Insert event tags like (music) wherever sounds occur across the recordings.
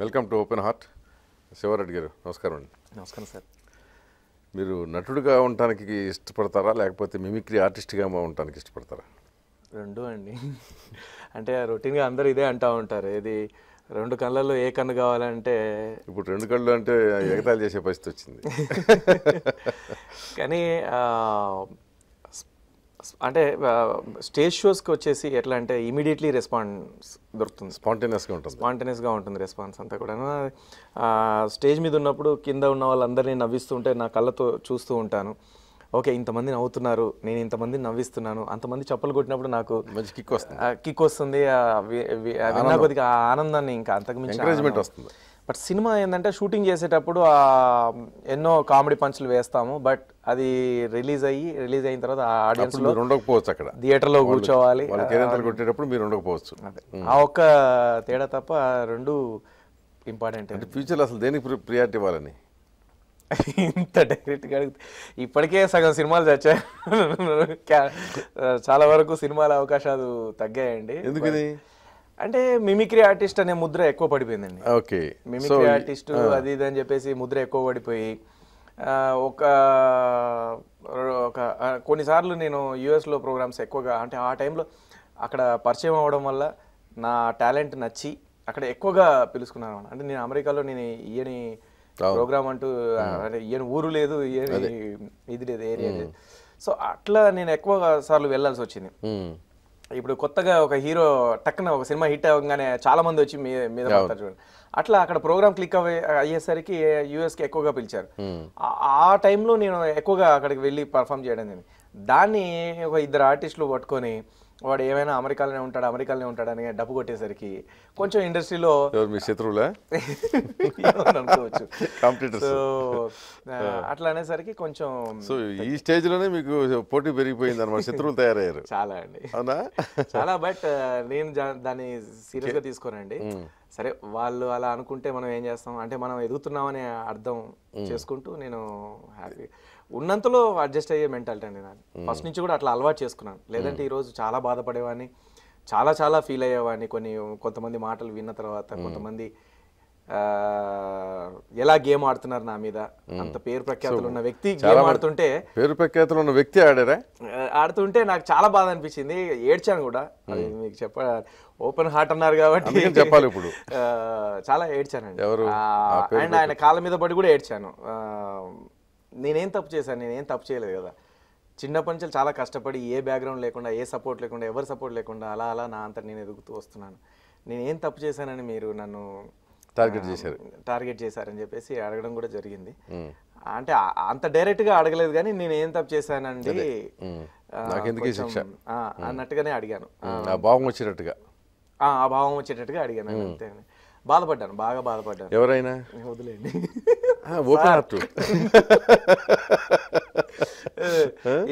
Welcome to open heart Siva Reddy గారు నమస్కారం అండి నమస్కారం సార్ మీరు నటుడుగా ఉండటానికి ఇష్టపడతారా లేకపోతే మిమిక్రీ ఆర్టిస్ట్గా ఉండటానికి ఇష్టపడతారా రెండు అండి అంటే రొటీన్గా అందరూ ఇదే అంటూ ఉంటారు ఏది రెండు కళ్ళల్లో ఏ కన్ను కావాలంటే ఇప్పుడు రెండు కళ్ళు అంటే ఎగతాలు చేసే పరిస్థితి వచ్చింది (laughs) కానీ అంటే స్టేజ్ షోస్కి వచ్చేసి ఎట్లా అంటే ఇమీడియట్లీ రెస్పాన్స్ దొరుకుతుంది స్పాంటేనియస్గా ఉంటుంది స్పాంటేనియస్గా ఉంటుంది రెస్పాన్స్ అంతా కూడా స్టేజ్ మీద ఉన్నప్పుడు కింద ఉన్న వాళ్ళందరినీ నవ్విస్తుంటే నా కళ్ళతో చూస్తూ ఉంటాను ఓకే ఇంతమంది నవ్వుతున్నారు నేను ఇంతమంది నవ్విస్తున్నాను అంతమంది చప్పలు కొట్టినప్పుడు నాకు మంచి కిక్ వస్తుంది కిక్ వస్తుంది కొద్దిగా ఆనందాన్ని ఇంకా అంతకు మించి ఎంకరేజ్మెంట్ వస్తుంది బట్ సినిమా ఏంటంటే షూటింగ్ చేసేటప్పుడు ఎన్నో కామెడీ పంచులు వేస్తాము బట్ అది రిలీజ్ అయ్యి రిలీజ్ అయిన తర్వాత ఆడియన్స్ లో ఉండకపోవచ్చు అక్కడ థియేటర్ లో కూర్చోవాలి కొట్టేటప్పుడు మీరు ఉండకపోవచ్చు ఆ ఒక్క తేడా తప్ప రెండు ఇంపార్టెంట్ అంటే ఫ్యూచర్ అసలు దేనికి ప్రియారిటీ ఇవ్వాలని ఇంత డైరెక్ట్గా ఇప్పటికే సగం సినిమాలు చచ్చాయి (laughs) చాలా వరకు సినిమాల అవకాశాలు తగ్గాయండి ఎందుకని అంటే మిమిక్రీ ఆర్టిస్ట్ అనే ముద్ర ఎక్కువ పడిపోయిందండి ఓకే మిమిక్రీ ఆర్టిస్ట్ అది ఇది అని చెప్పేసి ముద్ర ఎక్కువ పడిపోయి ఒక ఒక కొన్నిసార్లు నేను యుఎస్లో ప్రోగ్రామ్స్ ఎక్కువగా అంటే ఆ టైంలో అక్కడ పరిచయం అవ్వడం వల్ల నా టాలెంట్ నచ్చి అక్కడ ఎక్కువగా పిలుచుకున్నాను అంటే నేను అమెరికాలో నేను ఈయని ప్రోగ్రామ్ అంటూ అంటే ఈయన ఊరు లేదు ఈయన ఇది లేదు ఏరియా లేదు సో అట్లా నేను ఎక్కువ సార్లు వెళ్ళాల్సి వచ్చింది ఇప్పుడు కొత్తగా ఒక హీరో టక్కున ఒక సినిమా హిట్ అవ్వగానే చాలా మంది వచ్చి మీ మీద చూడండి అట్లా అక్కడ ప్రోగ్రామ్ క్లిక్ అయ్యేసరికి కి ఎక్కువగా పిలిచారు ఆ టైంలో నేను ఎక్కువగా అక్కడికి వెళ్ళి పర్ఫామ్ చేయడం దాన్ని ఒక ఇద్దరు ఆర్టిస్టులు పట్టుకొని వాడు ఏమైనా అమెరికాలోనే ఉంటాడు అమెరికాలోనే ఉంటాడని డబ్బు కొట్టేసరికి కొంచెం ఇండస్ట్రీలో మీ శత్రువులే అనుకోవచ్చు కంప్లీట్ సో అట్లా అనేసరికి కొంచెం సో ఈ స్టేజ్ లోనే మీకు పోటీ పెరిగిపోయింది అనమాట (laughs) శత్రువులు తయారయ్యారు చాలా అండి అవునా చాలా బట్ నేను దాన్ని సీరియస్ గా తీసుకోనండి సరే వాళ్ళు అలా అనుకుంటే మనం ఏం చేస్తాం అంటే మనం ఎదుగుతున్నామనే అర్థం చేసుకుంటూ నేను హ్యాపీ ఉన్నంతలో అడ్జస్ట్ అయ్యే మెంటాలిటీ అండి నాది ఫస్ట్ నుంచి కూడా అట్లా అలవాటు చేసుకున్నాను లేదంటే ఈరోజు చాలా బాధపడేవాడిని చాలా చాలా ఫీల్ అయ్యేవాడిని కొన్ని కొంతమంది మాటలు విన్న తర్వాత కొంతమంది ఎలా గేమ్ ఆడుతున్నారు నా మీద అంత పేరు ప్రఖ్యాతులు ఉన్న వ్యక్తి గేమ్ ఆడుతుంటే పేరు ప్రఖ్యాతులు ఉన్న వ్యక్తి ఆడారా ఆడుతుంటే నాకు చాలా బాధ అనిపించింది ఏడ్చాను కూడా మీకు చెప్ప ఓపెన్ హార్ట్ అన్నారు కాబట్టి చెప్పాలి ఇప్పుడు చాలా ఏడ్చానండి అండ్ ఆయన కాళ్ళ మీద పడి కూడా ఏడ్చాను నేనేం తప్పు చేశాను నేనేం తప్పు చేయలేదు కదా చిన్నప్పటి నుంచి చాలా కష్టపడి ఏ బ్యాక్గ్రౌండ్ లేకుండా ఏ సపోర్ట్ లేకుండా ఎవరి సపోర్ట్ లేకుండా అలా అలా నా అంతా నేను ఎదుగుతూ వస్తున్నాను నేనేం తప్పు చేశానని మీరు నన్ను టార్గెట్ చేశారు టార్గెట్ చేశారని చెప్పేసి అడగడం కూడా జరిగింది అంటే అంత డైరెక్ట్గా అడగలేదు కానీ నేను ఏం తప్పు చేశానండి అన్నట్టుగానే అడిగాను వచ్చేటట్టుగా ఆ భావం వచ్చేటట్టుగా అడిగాను అంతే బాధపడ్డాను బాగా బాధపడ్డాను ఎవరైనా వదిలేండి ఓపెన్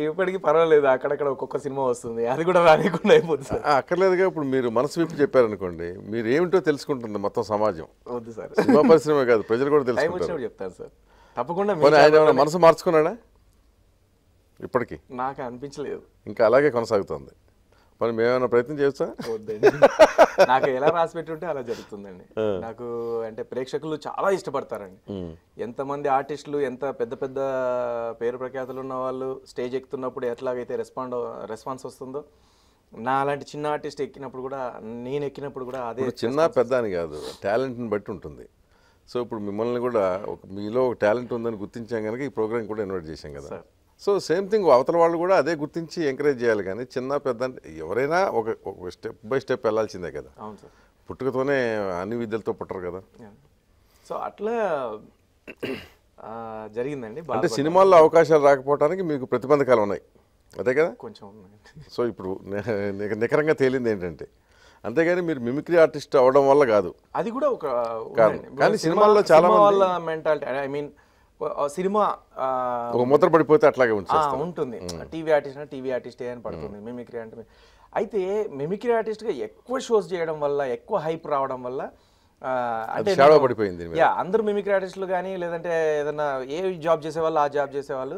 ఇప్పటికీ పర్వాలేదు అక్కడక్కడ ఒక్కొక్క సినిమా వస్తుంది అది కూడా రానికుండా అయిపోతుంది అక్కర్లేదుగా ఇప్పుడు మీరు మనసు విప్పి చెప్పారనుకోండి మీరు ఏమిటో తెలుసుకుంటుంది మొత్తం సమాజం వద్దు సార్ సినిమా పరిశ్రమ కాదు ప్రజలు కూడా తెలుసుకుంటారు చెప్తారు సార్ తప్పకుండా మనసు మార్చుకున్నాడా ఇప్పటికీ నాకు అనిపించలేదు ఇంకా అలాగే కొనసాగుతుంది మరి మేమైనా ప్రయత్నం చేస్తా వద్దండి నాకు ఎలా రాసి పెట్టుంటే అలా జరుగుతుందండి నాకు అంటే ప్రేక్షకులు చాలా ఇష్టపడతారండి ఎంతమంది ఆర్టిస్టులు ఎంత పెద్ద పెద్ద పేరు ప్రఖ్యాతులు ఉన్న వాళ్ళు స్టేజ్ ఎక్కుతున్నప్పుడు ఎట్లాగైతే రెస్పాండ్ రెస్పాన్స్ వస్తుందో నా అలాంటి చిన్న ఆర్టిస్ట్ ఎక్కినప్పుడు కూడా నేను ఎక్కినప్పుడు కూడా అదే చిన్న పెద్ద అని కాదు టాలెంట్ని బట్టి ఉంటుంది సో ఇప్పుడు మిమ్మల్ని కూడా మీలో ఒక టాలెంట్ ఉందని గుర్తించాం కనుక ఈ ప్రోగ్రామ్ కూడా ఇన్వైట్ చేశాం కదా సో సేమ్ థింగ్ అవతల వాళ్ళు కూడా అదే గుర్తించి ఎంకరేజ్ చేయాలి కానీ చిన్న పెద్ద ఎవరైనా ఒక ఒక స్టెప్ బై స్టెప్ వెళ్ళాల్సిందే కదా అవును సార్ పుట్టుకతోనే అన్ని విద్యలతో పుట్టరు కదా సో అట్లా జరిగిందండి అంటే సినిమాల్లో అవకాశాలు రాకపోవడానికి మీకు ప్రతిబంధకాలు ఉన్నాయి అదే కదా కొంచెం సో ఇప్పుడు నికరంగా తేలింది ఏంటంటే అంతేగాని మీరు మిమిక్రీ ఆర్టిస్ట్ అవడం వల్ల కాదు అది కూడా ఒక కానీ సినిమాల్లో చాలా వాళ్ళ మెంటాలిటీ ఐ మీన్ సినిమా ముద్ర పడిపోతే అట్లాగే ఉంటుంది టీవీ ఆర్టిస్ట్ అంటే టీవీ ఆర్టిస్ట్ అని పడుతుంది మిమిక్రీ అంటే అయితే మిమిక్రీ ఆర్టిస్ట్గా ఎక్కువ షోస్ చేయడం వల్ల ఎక్కువ హైప్ రావడం వల్ల అంటే షాడో పడిపోయింది యా అందరూ మిమిక్రీ ఆర్టిస్టులు కానీ లేదంటే ఏదైనా ఏ జాబ్ చేసేవాళ్ళు ఆ జాబ్ చేసేవాళ్ళు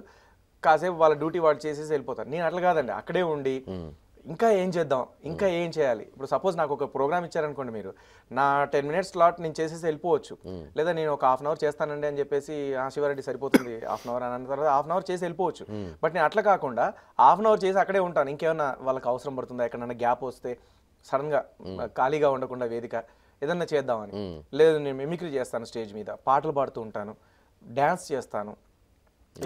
కాసేపు వాళ్ళ డ్యూటీ వాళ్ళు చేసేసి వెళ్ళిపోతారు నేను అట్లా కాదండి అక్కడే ఉండి ఇంకా ఏం చేద్దాం ఇంకా ఏం చేయాలి ఇప్పుడు సపోజ్ నాకు ఒక ప్రోగ్రామ్ ఇచ్చారనుకోండి మీరు నా టెన్ మినిట్స్ స్లాట్ నేను చేసేసి వెళ్ళిపోవచ్చు లేదా నేను ఒక హాఫ్ అన్ అవర్ చేస్తానండి అని చెప్పేసి ఆ శివారెడ్డి సరిపోతుంది హాఫ్ అన్ అవర్ అన్న తర్వాత హాఫ్ అన్ అవర్ చేసి వెళ్ళిపోవచ్చు బట్ నేను అట్లా కాకుండా హాఫ్ అన్ అవర్ చేసి అక్కడే ఉంటాను ఇంకేమైనా వాళ్ళకి అవసరం పడుతుందా ఎక్కడైనా గ్యాప్ వస్తే సడన్గా ఖాళీగా ఉండకుండా వేదిక ఏదన్నా చేద్దామని లేదు నేను మిమిక్రీ చేస్తాను స్టేజ్ మీద పాటలు పాడుతూ ఉంటాను డ్యాన్స్ చేస్తాను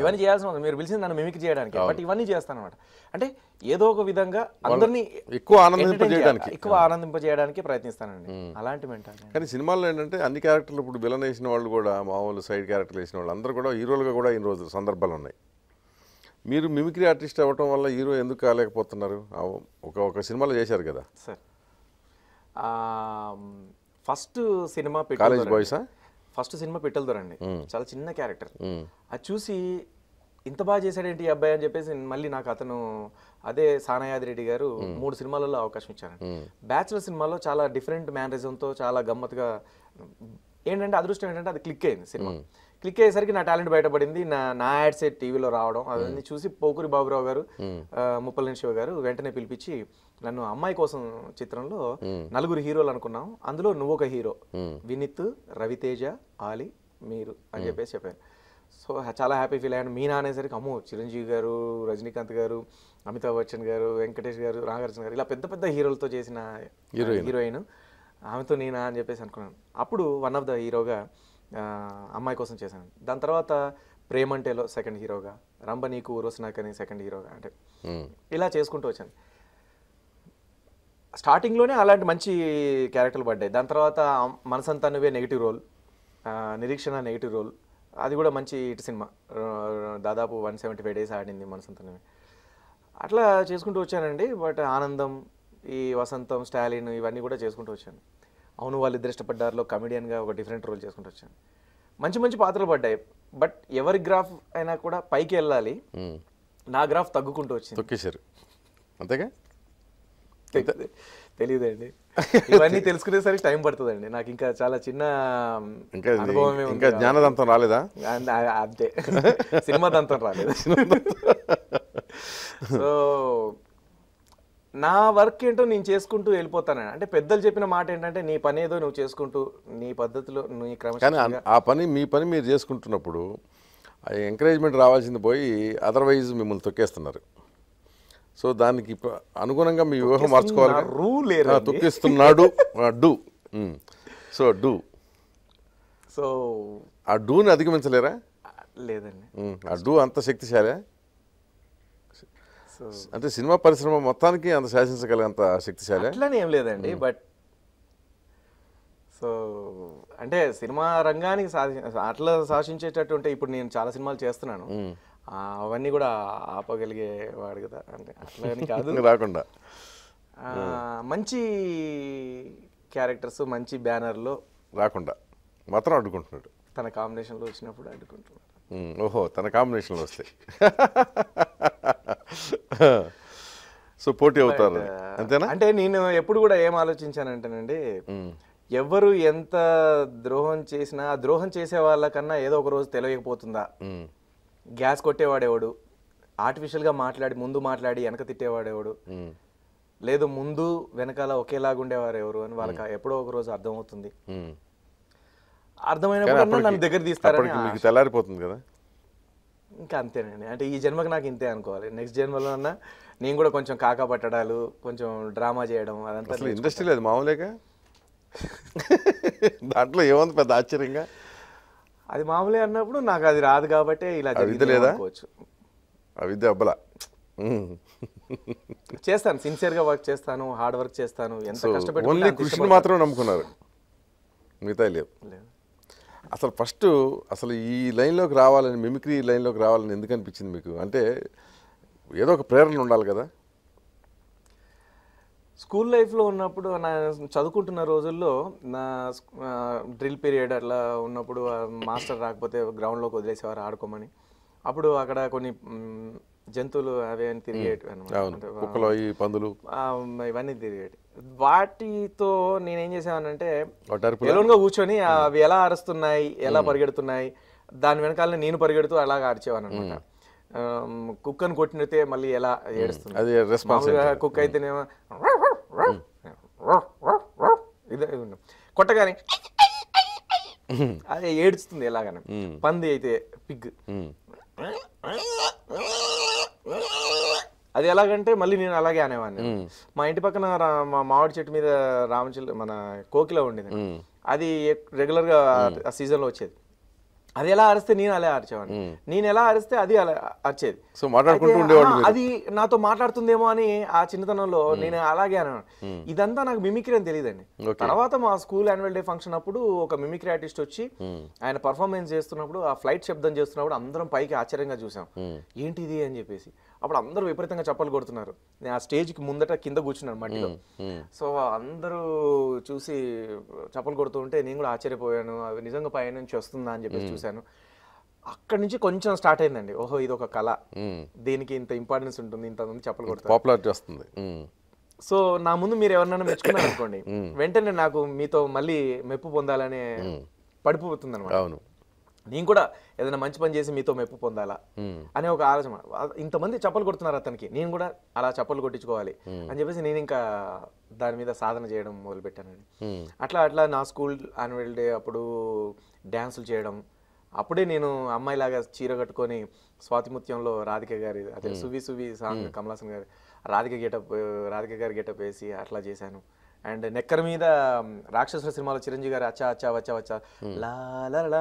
ఇవన్నీ చేయాల్సిన అవసరం మీరు పిలిచింది నన్ను మిమిక్ చేయడానికి బట్ ఇవన్నీ చేస్తాను అనమాట అంటే ఏదో ఒక విధంగా అందరినీ ఎక్కువ ఆనందింపజేయడానికి ఎక్కువ ఆనందింపజేయడానికి ప్రయత్నిస్తానండి అలాంటి మెంటాలిటీ కానీ సినిమాల్లో ఏంటంటే అన్ని క్యారెక్టర్లు ఇప్పుడు విలన్ వేసిన వాళ్ళు కూడా మామూలు సైడ్ క్యారెక్టర్లు వేసిన వాళ్ళు అందరూ కూడా హీరోలుగా కూడా ఈ రోజు సందర్భాలు ఉన్నాయి మీరు మిమిక్రీ ఆర్టిస్ట్ అవ్వటం వల్ల హీరో ఎందుకు కాలేకపోతున్నారు ఒక ఒక సినిమాలో చేశారు కదా సార్ ఫస్ట్ సినిమా కాలేజ్ బాయ్సా ఫస్ట్ సినిమా పెట్టెళ్తారండి చాలా చిన్న క్యారెక్టర్ అది చూసి ఇంత బాగా చేశాడేంటి అబ్బాయి అని చెప్పేసి మళ్ళీ నాకు అతను అదే సానయాది రెడ్డి గారు మూడు సినిమాలలో అవకాశం ఇచ్చారండి బ్యాచులర్ సినిమాలో చాలా డిఫరెంట్ మేనరిజంతో చాలా గమ్మత్తుగా ఏంటంటే అదృష్టం ఏంటంటే అది క్లిక్ అయింది సినిమా క్లిక్ అయ్యేసరికి నా టాలెంట్ బయటపడింది నా నా యాడ్స్ టీవీలో రావడం అవన్నీ చూసి పోకూరి బాబురావు గారు ముప్పల శివ గారు వెంటనే పిలిపించి నన్ను అమ్మాయి కోసం చిత్రంలో నలుగురు హీరోలు అనుకున్నాం అందులో నువ్వు ఒక హీరో వినిత్ రవితేజ ఆలి మీరు అని చెప్పేసి చెప్పాను సో చాలా హ్యాపీ ఫీల్ అయ్యాను మీనా అనేసరికి అమ్మో చిరంజీవి గారు రజనీకాంత్ గారు అమితాబ్ బచ్చన్ గారు వెంకటేష్ గారు నాగార్జున గారు ఇలా పెద్ద పెద్ద హీరోలతో చేసిన హీరోయిన్ ఆమెతో నేనా అని చెప్పేసి అనుకున్నాను అప్పుడు వన్ ఆఫ్ ద హీరోగా అమ్మాయి కోసం చేశాను దాని తర్వాత ప్రేమంటేలో సెకండ్ హీరోగా రంబనీకు నీకు ఉరోసినాకని సెకండ్ హీరోగా అంటే ఇలా చేసుకుంటూ వచ్చాను స్టార్టింగ్లోనే అలాంటి మంచి క్యారెక్టర్లు పడ్డాయి దాని తర్వాత Manasantha Nuvve negative role Nireekshana negative role అది కూడా మంచి ఇటు సినిమా దాదాపు వన్ సెవెంటీ ఫైవ్ డేస్ ఆడింది మనసంతా నువ్వే అట్లా చేసుకుంటూ వచ్చానండి బట్ ఆనందం ఈ వసంతం స్టాలిన్ ఇవన్నీ కూడా చేసుకుంటూ వచ్చాను అవును ఇద్దరు ఇష్టపడ్డారులో కమెడియన్గా ఒక డిఫరెంట్ రోల్ చేసుకుంటూ వచ్చాను మంచి మంచి పాత్రలు పడ్డాయి బట్ ఎవరి గ్రాఫ్ అయినా కూడా పైకి వెళ్ళాలి నా గ్రాఫ్ తగ్గుకుంటూ వచ్చింది సార్ అంతేగా తెలియదండి (laughs) ఇవన్నీ తెలుసుకునేసరికి టైం పడుతుందండి నాకు ఇంకా చాలా చిన్న ఇంకా ఇంకా జ్ఞానదంతం రాలేదా అంతే (laughs) సినిమా దంతం రాలేదు (laughs) సో నా వర్క్ ఏంటో నేను చేసుకుంటూ వెళ్ళిపోతాను అంటే పెద్దలు చెప్పిన మాట ఏంటంటే నీ పని ఏదో నువ్వు చేసుకుంటూ నీ పద్ధతిలో నీ క్రమం ఆ పని మీ పని మీరు చేసుకుంటున్నప్పుడు ఎంకరేజ్మెంట్ రావాల్సింది పోయి అదర్వైజ్ మిమ్మల్ని తొక్కేస్తున్నారు సో దానికి అనుగుణంగా మీ వ్యూహం మార్చుకోవాలి రూల్ తొక్కిస్తున్నాడు డూ సో డూ సో ఆ డూని అధిగమించలేరా లేదండి ఆ డూ అంత శక్తిశాలి అంటే సినిమా పరిశ్రమ మొత్తానికి అంత శాసించగలిగేంత శక్తిశాలి అట్లనే ఏం లేదండి బట్ సో అంటే సినిమా రంగానికి సాధి అట్లా శాసించేటట్టు ఉంటే ఇప్పుడు నేను చాలా సినిమాలు చేస్తున్నాను అవన్నీ కూడా ఆపగలిగే వాడు కదా అంటే అట్లని కాదు (laughs) రాకుండా మంచి క్యారెక్టర్స్ మంచి బ్యానర్లో రాకుండా మాత్రం అడ్డుకుంటున్నాడు తన కాంబినేషన్లో వచ్చినప్పుడు అడ్డుకుంటున్నాడు ఓహో తన కాంబినేషన్లో వస్తాయి (laughs) సో పోటీ అవుతారు uh, అంతేనా అంటే నేను ఎప్పుడు కూడా ఏం ఆలోచించానంటేనండి ఎవరు ఎంత ద్రోహం చేసినా ద్రోహం చేసే వాళ్ళకన్నా ఏదో ఒక రోజు తెలియకపోతుందా గ్యాస్ కొట్టేవాడేవాడు ఆర్టిఫిషియల్గా మాట్లాడి ముందు మాట్లాడి వెనక తిట్టేవాడేవాడు లేదు ముందు వెనకాల ఒకేలాగా ఉండేవారు ఎవరు అని వాళ్ళకి ఎప్పుడో ఒక రోజు అర్థమవుతుంది అర్థమైనప్పుడు నన్ను దగ్గర తీస్తారని తెల్లారిపోతుంది కదా ఇంకా అంతేనండి అంటే ఈ జన్మకి నాకు ఇంతే అనుకోవాలి నెక్స్ట్ జన్మలో అన్నా నేను కూడా కొంచెం కాకా పట్టడాలు కొంచెం డ్రామా చేయడం అదంతా ఇండస్ట్రీ లేదు మామూలుగా దాంట్లో ఏమంత పెద్ద ఆశ్చర్యంగా అది మామూలే అన్నప్పుడు నాకు అది రాదు కాబట్టి ఇలా లేదా అవిద్య అబ్బలా చేస్తాను సిన్సియర్గా వర్క్ చేస్తాను హార్డ్ వర్క్ చేస్తాను ఎంత కష్టపెట్టి కృషిని మాత్రం నమ్ముకున్నారు మిగతా లేదు అసలు ఫస్ట్ అసలు ఈ లైన్లోకి రావాలని మిమిక్రీ లైన్లోకి రావాలని ఎందుకు అనిపించింది మీకు అంటే ఏదో ఒక ప్రేరణ ఉండాలి కదా స్కూల్ లైఫ్లో ఉన్నప్పుడు నా చదువుకుంటున్న రోజుల్లో నా డ్రిల్ పీరియడ్ అట్లా ఉన్నప్పుడు మాస్టర్ రాకపోతే గ్రౌండ్లోకి వదిలేసేవారు ఆడుకోమని అప్పుడు అక్కడ కొన్ని జంతువులు అవి అని తిరిగేటి అనమాట పందులు ఇవన్నీ తిరిగేటి వాటితో నేనేం చేసానంటే కూర్చొని అవి ఎలా అరుస్తున్నాయి ఎలా పరిగెడుతున్నాయి దాని వెనకాలని నేను పరిగెడుతూ అలాగ ఆడిచేవాను అనమాట కుక్కను కొట్టినతే మళ్ళీ ఎలా ఏడుస్తుంది కుక్క అయితేనేమో ఇదే కొట్టగానే అదే ఏడుస్తుంది ఎలాగని పంది అయితే పిగ్ అది ఎలాగంటే మళ్ళీ నేను అలాగే అనేవాడిని మా ఇంటి పక్కన మా మామిడి చెట్టు మీద రామచిల్ మన కోకిల ఉండేది అది రెగ్యులర్ గా ఆ లో వచ్చేది అది ఎలా అరిస్తే నేను అలా అరిచేవాడిని నేను ఎలా అరిస్తే అది అలా అరిచేది సో మాట్లాడుకుంటూ అది నాతో మాట్లాడుతుందేమో అని ఆ చిన్నతనంలో నేను అలాగే అన్నాను ఇదంతా నాకు మిమిక్రీ అని తెలియదండి తర్వాత మా స్కూల్ యాన్యువల్ డే ఫంక్షన్ అప్పుడు ఒక మిమిక్రీ ఆర్టిస్ట్ వచ్చి ఆయన పర్ఫార్మెన్స్ చేస్తున్నప్పుడు ఆ ఫ్లైట్ శబ్దం చేస్తున్నప్పుడు అందరం పైకి ఆశ్చర్యంగా చూసాం ఏంటిది అని చెప్పేసి అప్పుడు అందరూ విపరీతంగా చప్పలు కొడుతున్నారు నేను ఆ స్టేజ్కి ముందట కింద కూర్చున్నాను మట్టిలో సో అందరూ చూసి చెప్పలు కొడుతూ ఉంటే నేను కూడా ఆశ్చర్యపోయాను అవి నిజంగా పైన నుంచి వస్తుందా అని చెప్పేసి చూశాను అక్కడి నుంచి కొంచెం స్టార్ట్ అయిందండి ఓహో ఇది ఒక కళ దీనికి ఇంత ఇంపార్టెన్స్ ఉంటుంది ఇంత మంది చెప్పలు కొడుతుంది వస్తుంది సో నా ముందు మీరు ఎవరినైనా మెచ్చుకున్నారు అనుకోండి వెంటనే నాకు మీతో మళ్ళీ మెప్పు పొందాలనే పడిపోతుంది అనమాట అవును నేను కూడా ఏదైనా మంచి పని చేసి మీతో మెప్పు పొందాలా అనే ఒక ఆలోచన ఇంతమంది చప్పలు కొడుతున్నారు అతనికి నేను కూడా అలా చప్పలు కొట్టించుకోవాలి అని చెప్పేసి నేను ఇంకా దాని మీద సాధన చేయడం మొదలుపెట్టానండి అట్లా అట్లా నా స్కూల్ యాన్యువల్ డే అప్పుడు డ్యాన్సులు చేయడం అప్పుడే నేను అమ్మాయిలాగా చీర కట్టుకొని స్వాతిముత్యంలో రాధిక గారి అదే సువి సువి సాంగ్ కమలాసన్ గారి రాధిక గెటప్ రాధిక గారి గెటప్ వేసి అట్లా చేశాను అండ్ నెక్కర్ మీద రాక్షసుల సినిమాలో చిరంజీవి గారు అచ్చా అచ్చా వచ్చా వచ్చా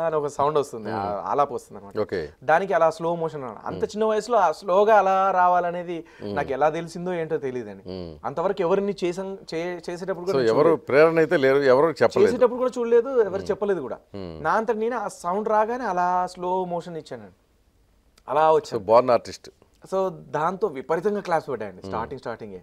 అని ఒక సౌండ్ వస్తుంది ఆలాపు వస్తుంది అనమాట దానికి అలా స్లో మోషన్ అంత చిన్న వయసులో ఆ స్లోగా అలా రావాలనేది నాకు ఎలా తెలిసిందో ఏంటో తెలియదు అని అంతవరకు ఎవరిని చేసాం చేసేటప్పుడు కూడా ఎవరు ప్రేరణ అయితే లేరు ఎవరు చేసేటప్పుడు కూడా చూడలేదు ఎవరు చెప్పలేదు కూడా నా అంత నేను ఆ సౌండ్ రాగానే అలా స్లో మోషన్ ఇచ్చాను అలా వచ్చాను బోర్న్ ఆర్టిస్ట్ సో దాంతో విపరీతంగా క్లాస్ పెట్టాయండి స్టార్టింగ్ స్టార్టింగ్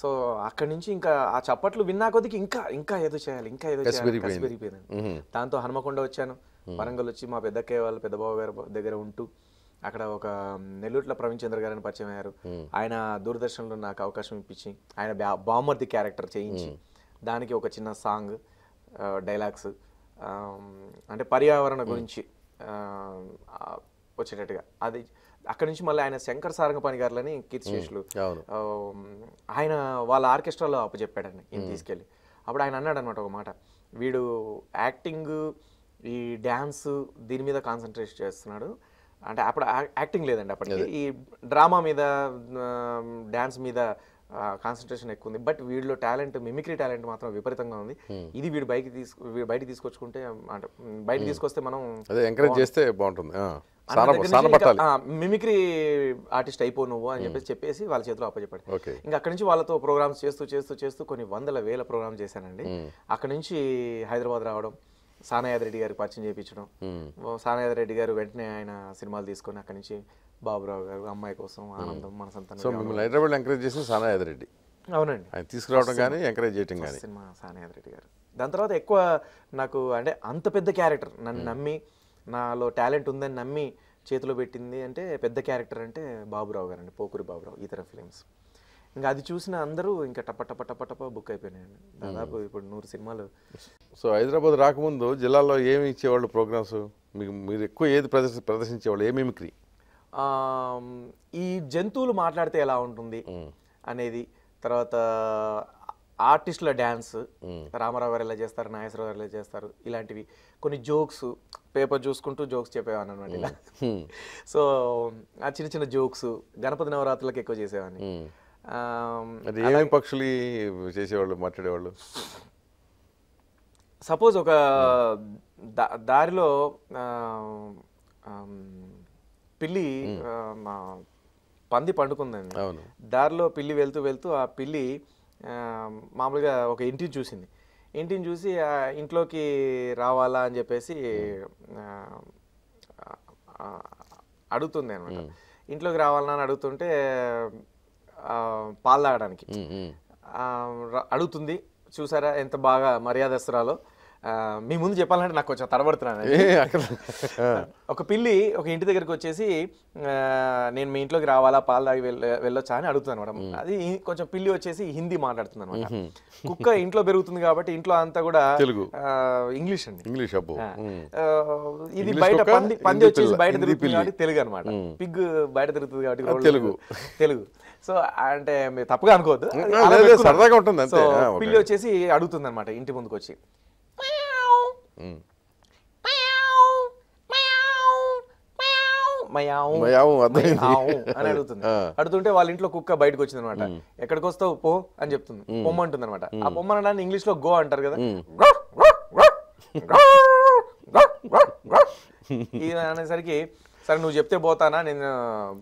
సో అక్కడి నుంచి ఇంకా ఆ చప్పట్లు విన్నా కొద్దికి ఇంకా ఇంకా ఏదో చేయాలి ఇంకా ఏదో చేయాలి దాంతో హనుమకొండ వచ్చాను వరంగల్ వచ్చి మా పెద్దక్కయ్య వాళ్ళ బాబు గారు దగ్గర ఉంటూ అక్కడ ఒక నెల్లూరులో ప్రవీణ్ చంద్ర గారిని పరిచయం అయ్యారు ఆయన దూరదర్శన్లో నాకు అవకాశం ఇప్పించి ఆయన బామర్ది క్యారెక్టర్ చేయించి దానికి ఒక చిన్న సాంగ్ డైలాగ్స్ అంటే పర్యావరణ గురించి వచ్చేటట్టుగా అది అక్కడ నుంచి మళ్ళీ ఆయన శంకర్ సారంగ పని గారులని కీర్తి శేషులు ఆయన వాళ్ళ ఆర్కెస్ట్రాలో అప్పచెప్పాడండి ఈయన తీసుకెళ్ళి అప్పుడు ఆయన అన్నాడు అనమాట ఒక మాట వీడు యాక్టింగ్ ఈ డ్యాన్స్ దీని మీద కాన్సన్ట్రేట్ చేస్తున్నాడు అంటే అప్పుడు యాక్టింగ్ లేదండి అప్పటికి ఈ డ్రామా మీద డ్యాన్స్ మీద కాన్సన్ట్రేషన్ ఎక్కువ ఉంది బట్ వీడిలో టాలెంట్ మిమిక్రీ టాలెంట్ మాత్రం విపరీతంగా ఉంది ఇది వీడు బయట తీసుకు బయట తీసుకొచ్చుకుంటే అంటే బయట తీసుకొస్తే మనం ఎంకరేజ్ చేస్తే బాగుంటుంది మిమిక్రీ ఆర్టిస్ట్ అయిపో నువ్వు అని చెప్పేసి చెప్పేసి వాళ్ళ చేతిలో అప్పచెప్పాడు ఇంకా అక్కడి నుంచి వాళ్ళతో ప్రోగ్రామ్స్ చేస్తూ చేస్తూ చేస్తూ కొన్ని వందల వేల ప్రోగ్రామ్ చేశానండి అక్కడి నుంచి హైదరాబాద్ రావడం సానాయాద్ రెడ్డి గారికి పరిచయం చేయించడం సానాయాద్ రెడ్డి గారు వెంటనే ఆయన సినిమాలు తీసుకొని అక్కడి నుంచి బాబురావు గారు అమ్మాయి కోసం ఆనందం మన సంతానం సో మిమ్మల్ని హైదరాబాద్ ఎంకరేజ్ చేసిన సానాయాద్ రెడ్డి అవునండి ఆయన తీసుకురావడం కానీ ఎంకరేజ్ చేయడం కానీ సినిమా సానాయాద్ రెడ్డి గారు దాని తర్వాత ఎక్కువ నాకు అంటే అంత పెద్ద క్యారెక్టర్ నన్ను నమ్మి నాలో టాలెంట్ ఉందని నమ్మి చేతిలో పెట్టింది అంటే పెద్ద క్యారెక్టర్ అంటే బాబురావు గారండి పోకూరి బాబురావు ఈ ఫిలిమ్స్ ఇంకా అది చూసిన అందరూ ఇంకా టప టప టప టప బుక్ అయిపోయినాయండి దాదాపు ఇప్పుడు నూరు సినిమాలు సో హైదరాబాద్ రాకముందు జిల్లాలో ఏమి ఇచ్చేవాళ్ళు ప్రోగ్రామ్స్ మీకు మీరు ఎక్కువ ఏది ప్రదర్శ ప్రదర్శించేవాళ్ళు ఏమేమి క్రీ ఈ జంతువులు మాట్లాడితే ఎలా ఉంటుంది అనేది తర్వాత ఆర్టిస్టుల డ్యాన్స్ రామారావు గారు ఎలా చేస్తారు నాగేశ్వర గారు ఎలా చేస్తారు ఇలాంటివి కొన్ని జోక్స్ పేపర్ చూసుకుంటూ జోక్స్ చెప్పేవాను అనమాట ఇలా సో ఆ చిన్న చిన్న జోక్స్ గణపతి నవరాత్రులకు ఎక్కువ చేసేవాడిని పక్షులు చేసేవాళ్ళు మాట్లాడేవాళ్ళు సపోజ్ ఒక దారిలో పిల్లి పంది పండుకుందండి దారిలో పిల్లి వెళ్తూ వెళ్తూ ఆ పిల్లి మామూలుగా ఒక ఇంటిని చూసింది ఇంటిని చూసి ఇంట్లోకి రావాలా అని చెప్పేసి అడుగుతుంది అనమాట ఇంట్లోకి రావాలన్నా అని అడుగుతుంటే పాలు తాగడానికి అడుగుతుంది చూసారా ఎంత బాగా మర్యాదస్తురాలో మీ ముందు చెప్పాలంటే నాకు కొంచెం తడబడుతున్నాను ఒక పిల్లి ఒక ఇంటి దగ్గరికి వచ్చేసి నేను మీ ఇంట్లోకి రావాలా పాలు తాగి వెళ్ళొచ్చా అని అడుగుతున్నాను మేడం అది కొంచెం పిల్లి వచ్చేసి హిందీ మాట్లాడుతుంది అనమాట కుక్క ఇంట్లో పెరుగుతుంది కాబట్టి ఇంట్లో అంతా కూడా తెలుగు ఇంగ్లీష్ అండి ఇంగ్లీష్ ఇది బయట పంది పంది వచ్చేసి బయట తిరుగుతుంది కాబట్టి తెలుగు అనమాట పిగ్ బయట తిరుగుతుంది కాబట్టి తెలుగు తెలుగు సో అంటే మీరు తప్పగా అనుకోవద్దు సరదాగా ఉంటుంది సో పిల్లి వచ్చేసి అడుగుతుంది అనమాట ఇంటి ముందుకు వచ్చి 嗯。మయావు మయావు అని అడుగుతుంది అడుగుతుంటే వాళ్ళ ఇంట్లో కుక్క బయటకు వచ్చింది అనమాట ఎక్కడికి వస్తావు పో అని చెప్తుంది పొమ్మ అంటుంది అనమాట ఆ పొమ్మ అనడానికి ఇంగ్లీష్ లో గో అంటారు కదా ఇది (laughs) అనేసరికి సరే నువ్వు చెప్తే పోతానా నేను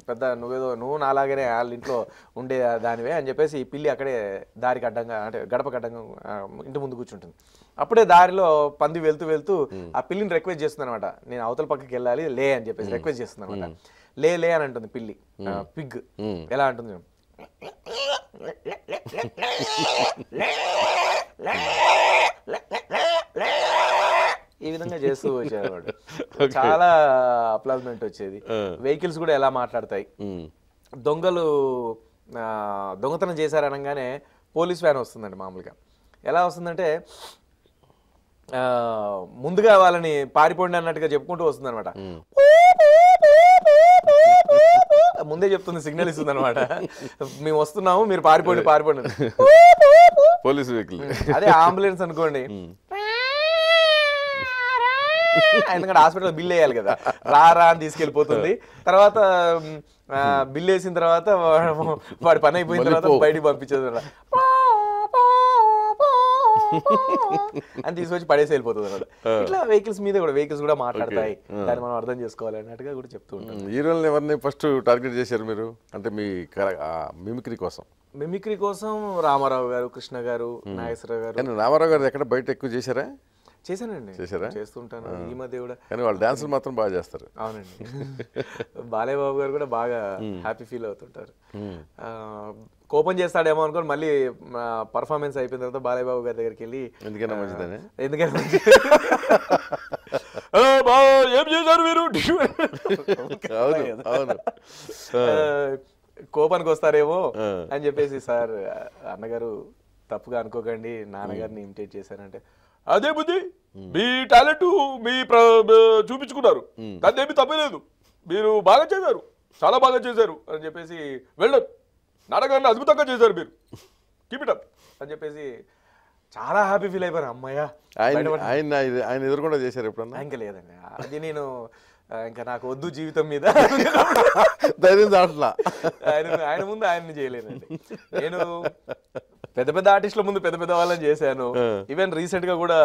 పెద్ద నువ్వేదో నువ్వు నాలాగనే వాళ్ళ ఇంట్లో ఉండే దానివే అని చెప్పేసి ఈ పిల్లి అక్కడే దారికి అడ్డంగా అంటే గడప అడ్డంగా ఇంటి ముందు కూర్చుంటుంది అప్పుడే దారిలో పంది వెళ్తూ వెళ్తూ ఆ పిల్లిని రిక్వెస్ట్ చేస్తుంది అనమాట నేను అవతల పక్కకి వెళ్ళాలి లే అని చెప్పేసి రిక్వెస్ట్ చేస్తుంది అనమాట లే లే అని అంటుంది పిల్లి పిగ్ ఎలా అంటుంది ఈ విధంగా చేస్తూ వచ్చేవాడు (laughs) చాలా అప్లాజ్మెంట్ వచ్చేది వెహికల్స్ కూడా ఎలా మాట్లాడతాయి దొంగలు దొంగతనం చేశారనగానే పోలీస్ వ్యాన్ వస్తుందండి మామూలుగా ఎలా వస్తుందంటే ముందుగా వాళ్ళని పారిపోండి అన్నట్టుగా చెప్పుకుంటూ వస్తుంది అనమాట ముందే చెప్తుంది సిగ్నల్ ఇస్తుంది అనమాట మేము వస్తున్నాము మీరు పారిపోండి పారిపోండి పోలీస్ వెహికల్ అదే అంబులెన్స్ అనుకోండి ఎందుకంటే హాస్పిటల్ బిల్ వేయాలి కదా రా రా అని తీసుకెళ్ళిపోతుంది తర్వాత బిల్ వేసిన తర్వాత వాడి పని అయిపోయిన తర్వాత బయటికి పంపించేది (laughs) అని తీసుకొచ్చి పడేసి వెళ్ళిపోతుంది అనమాట ఇట్లా వెహికల్స్ మీద కూడా వెహికల్స్ కూడా మాట్లాడతాయి దాన్ని మనం అర్థం చేసుకోవాలి అన్నట్టుగా కూడా చెప్తూ ఉంటాం హీరోలను ఎవరిని ఫస్ట్ టార్గెట్ చేశారు మీరు అంటే మీ మిమిక్రీ కోసం మిమిక్రీ కోసం రామారావు గారు కృష్ణ గారు నాగేశ్వరరావు గారు రామారావు గారు ఎక్కడ బయట ఎక్కువ చేశారా చేశానండి చేశారా చేస్తుంటాను ఈ మధ్య కూడా కానీ వాళ్ళు డాన్సులు మాత్రం బాగా చేస్తారు అవునండి (laughs) బాలయ్య బాబు గారు కూడా బాగా హ్యాపీ ఫీల్ అవుతుంటారు కోపం చేస్తాడేమో అనుకోని మళ్ళీ పర్ఫార్మెన్స్ అయిపోయిన తర్వాత బాలయ్య బాబు గారి దగ్గరికి వెళ్ళి ఎందుకైనా మంచిదని ఎందుకైనా మంచిది (laughs) ఏం చేశారు మీరు కోపానికి వస్తారేమో అని చెప్పేసి సార్ అన్నగారు తప్పుగా అనుకోకండి నాన్నగారిని ఇమిటేట్ చేశారంటే అదే బుద్ధి మీ టాలెంట్ మీ చూపించుకున్నారు దాన్ని ఏమి తప్పలేదు మీరు బాగా చేశారు చాలా బాగా చేశారు అని చెప్పేసి వెళ్ళదు నాటకాన్ని అద్భుతంగా చేశారు మీరు కీపిటప్ అని చెప్పేసి చాలా హ్యాపీ ఫీల్ అయిపోయారు అమ్మాయ ఆయన ఆయన ఎదురు ఎదురుకుండా చేశారు ఎప్పుడన్నా ఇంకా లేదండి అది నేను ఇంకా నాకు వద్దు జీవితం మీద ధైర్యం దాంట్లో ఆయన ఆయన ముందు ఆయన్ని చేయలేదండి నేను పెద్ద పెద్ద ఆర్టిస్టుల ముందు పెద్ద పెద్ద వాళ్ళని చేశాను ఈవెన్ రీసెంట్ గా కూడా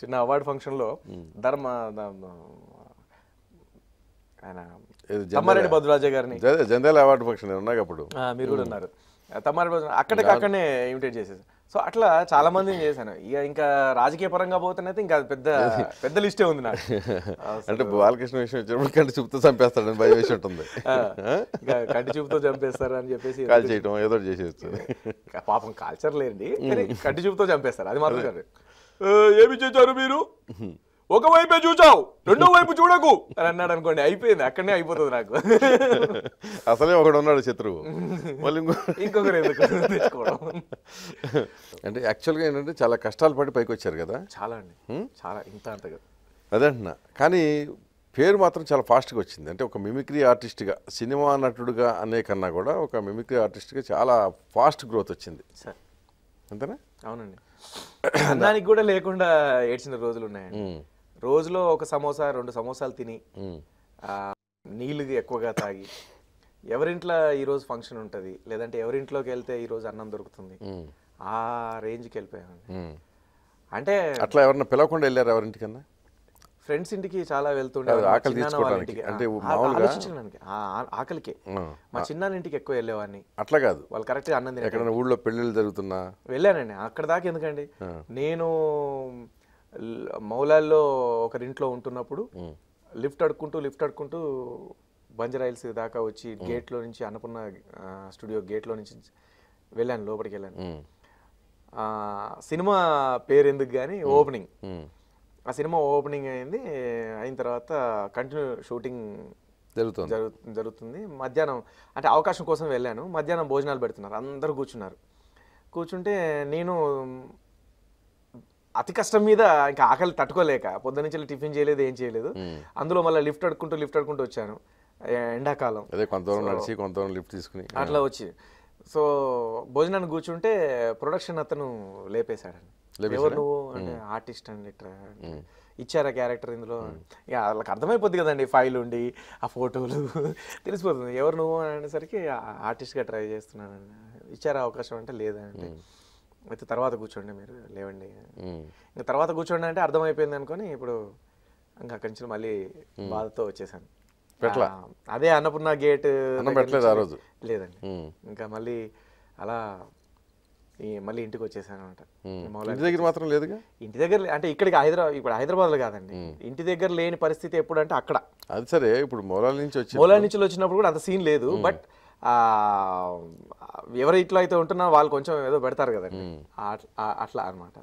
చిన్న అవార్డు ఫంక్షన్ లో ధర్మ ఆయన తమ్మారెడ్డి బద్రాజా గారిని జనరల్ అవార్డు ఫంక్షన్ ఉన్నాయి అప్పుడు మీరు కూడా ఉన్నారు తమ్మారెడ్డి బద్రాజు అక్కడికి ఇమిటేట్ చేసేసి సో అట్లా చాలా మందిని చేశాను ఇక ఇంకా రాజకీయ పరంగా పోతున్నైతే ఇంకా పెద్ద (laughs) పెద్ద లిస్టే ఉంది నాకు (laughs) అంటే బాలకృష్ణ విషయం వచ్చినప్పుడు కంటి చూపుతో చంపేస్తాడని భయం వేసి ఉంటుంది (laughs) కంటి చూపుతో చంపేస్తారు అని చెప్పేసి కాల్ చేయటం ఏదో చేసేస్తుంది పాపం కాల్చర్లేండి కంటి చూపుతో చంపేస్తారు అది మాత్రం ఏమి చేశారు మీరు ఒక వైపే చూచావు రెండో వైపు చూడకు అని అన్నాడు అనుకోండి అయిపోయింది అక్కడనే అయిపోతుంది నాకు అసలే ఒకడు ఉన్నాడు శత్రువు మళ్ళీ ఇంకో ఇంకొకరు అంటే యాక్చువల్గా ఏంటంటే చాలా కష్టాలు పడి పైకి వచ్చారు కదా చాలా అండి చాలా ఇంత అంత కదా అదే అంటున్నా కానీ పేరు మాత్రం చాలా ఫాస్ట్గా వచ్చింది అంటే ఒక మిమిక్రీ ఆర్టిస్ట్గా సినిమా నటుడుగా అనే కన్నా కూడా ఒక మిమిక్రీ ఆర్టిస్ట్గా చాలా ఫాస్ట్ గ్రోత్ వచ్చింది సార్ అంతేనా అవునండి దానికి (coughs) కూడా లేకుండా ఏడ్చిన రోజులు ఉన్నాయండి రోజులో ఒక సమోసా రెండు సమోసాలు తిని నీళ్ళు ఎక్కువగా తాగి ఎవరింట్లో ఈరోజు ఫంక్షన్ ఉంటుంది లేదంటే ఎవరింట్లోకి వెళ్తే ఈరోజు అన్నం దొరుకుతుంది ఆ రేంజ్కి వెళ్ళిపోయాను అంటే అట్లా ఎవరన్నా పిలవకుండా వెళ్ళారు ఎవరింటికన్నా ఫ్రెండ్స్ ఇంటికి చాలా వెళ్తుండే ఆకలి ఆకలికే మా చిన్నాన్న ఇంటికి ఎక్కువ వెళ్ళేవాడిని అట్లా కాదు వాళ్ళు కరెక్ట్గా అన్నం ఊళ్ళో పెళ్ళిళ్ళు జరుగుతున్నా వెళ్ళానండి అక్కడ దాకా ఎందుకండి నేను మౌలాల్లో ఒకరింట్లో ఉంటున్నప్పుడు లిఫ్ట్ అడుక్కుంటూ లిఫ్ట్ అడుక్కుంటూ బంజరాయిల్స్ దాకా వచ్చి గేట్లో నుంచి అనుకున్న స్టూడియో గేట్లో నుంచి వెళ్ళాను లోపలికి వెళ్ళాను సినిమా పేరు ఎందుకు కానీ ఓపెనింగ్ ఆ సినిమా ఓపెనింగ్ అయింది అయిన తర్వాత కంటిన్యూ షూటింగ్ జరుగుతుంది జరుగుతుంది మధ్యాహ్నం అంటే అవకాశం కోసం వెళ్ళాను మధ్యాహ్నం భోజనాలు పెడుతున్నారు అందరూ కూర్చున్నారు కూర్చుంటే నేను అతి కష్టం మీద ఇంకా ఆకలి తట్టుకోలేక పొద్దున్న నుంచి టిఫిన్ చేయలేదు ఏం చేయలేదు అందులో మళ్ళీ లిఫ్ట్ అడుకుంటూ లిఫ్ట్ అడుకుంటూ వచ్చాను ఎండాకాలం అదే కొంతవరం నడిచి కొంతవరం లిఫ్ట్ తీసుకుని అట్లా వచ్చి సో భోజనాన్ని కూర్చుంటే ప్రొడక్షన్ అతను లేపేశాడని ఎవరు నువ్వు అంటే ఆర్టిస్ట్ అండి ఇచ్చారా క్యారెక్టర్ ఇందులో ఇక వాళ్ళకి అర్థమైపోద్ది కదండి ఫైల్ ఉండి ఆ ఫోటోలు (laughs) తెలిసిపోతుంది ఎవరు నువ్వు అనేసరికి ఆర్టిస్ట్గా ట్రై చేస్తున్నాను ఇచ్చారా అవకాశం అంటే లేదా అంటే అయితే తర్వాత కూర్చోండి మీరు లేవండి ఇంకా తర్వాత కూర్చోండి అంటే అర్థమైపోయింది అనుకొని ఇప్పుడు ఇంకా అక్కడి నుంచి మళ్ళీ బాధతో వచ్చేసాను అదే అన్నపూర్ణ గేట్ పెట్టలేదు ఆ రోజు లేదండి ఇంకా మళ్ళీ అలా మళ్ళీ ఇంటికి వచ్చేసాను అనమాట ఇంటి దగ్గర మాత్రం లేదు ఇంటి దగ్గర అంటే ఇక్కడికి హైదరాబాద్ ఇప్పుడు హైదరాబాద్లో కాదండి ఇంటి దగ్గర లేని పరిస్థితి ఎప్పుడు అంటే అక్కడ అది సరే ఇప్పుడు మోలాల నుంచి వచ్చి మోలాల నుంచి వచ్చినప్పుడు కూడా అంత సీన్ లేదు బట్ ఎవరి ఇట్లో అయితే ఉంటున్నా వాళ్ళు కొంచెం ఏదో పెడతారు కదండి అట్లా అనమాట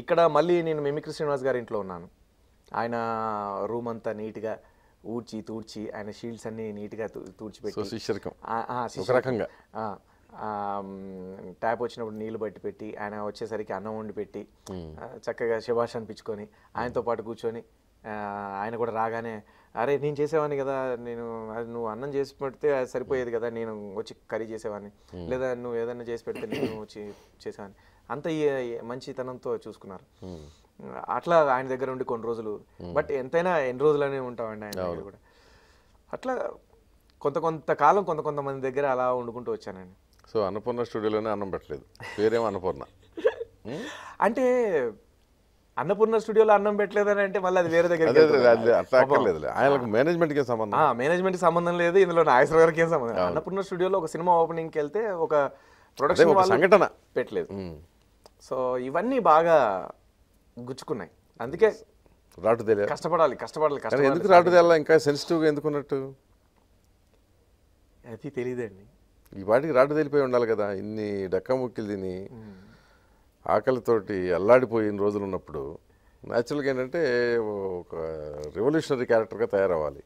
ఇక్కడ మళ్ళీ నేను మిమిక్రీ శ్రీనివాస్ గారి ఇంట్లో ఉన్నాను ఆయన రూమ్ అంతా నీట్గా ఊడ్చి తూడ్చి ఆయన షీల్డ్స్ అన్ని నీట్గా తూడ్చిపెట్టి ట్యాప్ వచ్చినప్పుడు నీళ్ళు బట్టి పెట్టి ఆయన వచ్చేసరికి అన్నం వండి పెట్టి చక్కగా శుభాష్ అనిపించుకొని ఆయనతో పాటు కూర్చొని ఆయన కూడా రాగానే అరే నేను చేసేవాన్ని కదా నేను నువ్వు అన్నం చేసి పెడితే సరిపోయేది కదా నేను వచ్చి కర్రీ చేసేవాడిని లేదా నువ్వు ఏదైనా చేసి పెడితే నేను వచ్చి చేసేవాని అంత మంచితనంతో చూసుకున్నారు అట్లా ఆయన దగ్గర ఉండి కొన్ని రోజులు బట్ ఎంతైనా ఎన్ని రోజులనే ఉంటామండి ఆయన దగ్గర కూడా అట్లా కొంత కొంతకాలం కొంత కొంతమంది దగ్గర అలా వండుకుంటూ వచ్చానండి సో అన్నపూర్ణ స్టూడియోలోనే అన్నం పెట్టలేదు వేరేమో అన్నపూర్ణ అంటే అన్నపూర్ణ స్టూడియోలో అన్నం పెట్టలేదని అంటే మళ్ళీ అది వేరే దగ్గర ఆయనకు మేనేజ్మెంట్ కి సంబంధం మేనేజ్మెంట్ సంబంధం లేదు ఇందులో నాగేశ్వర గారికి సంబంధం అన్నపూర్ణ స్టూడియోలో ఒక సినిమా ఓపెనింగ్కి వెళ్తే ఒక ప్రొడక్షన్ సంఘటన పెట్టలేదు సో ఇవన్నీ బాగా గుచ్చుకున్నాయి అందుకే రాటు తెలియ కష్టపడాలి కష్టపడాలి కష్టం ఎందుకు రాటు తెలియాలి ఇంకా సెన్సిటివ్గా ఎందుకున్నట్టు అది తెలియదండి ఈ వాటికి రాటు తెలిపోయి ఉండాలి కదా ఇన్ని ముక్కిలు తిని ఆకలితోటి అల్లాడిపోయిన రోజులు ఉన్నప్పుడు న్యాచురల్గా ఏంటంటే ఒక రెవల్యూషనరీ క్యారెక్టర్గా తయారవ్వాలి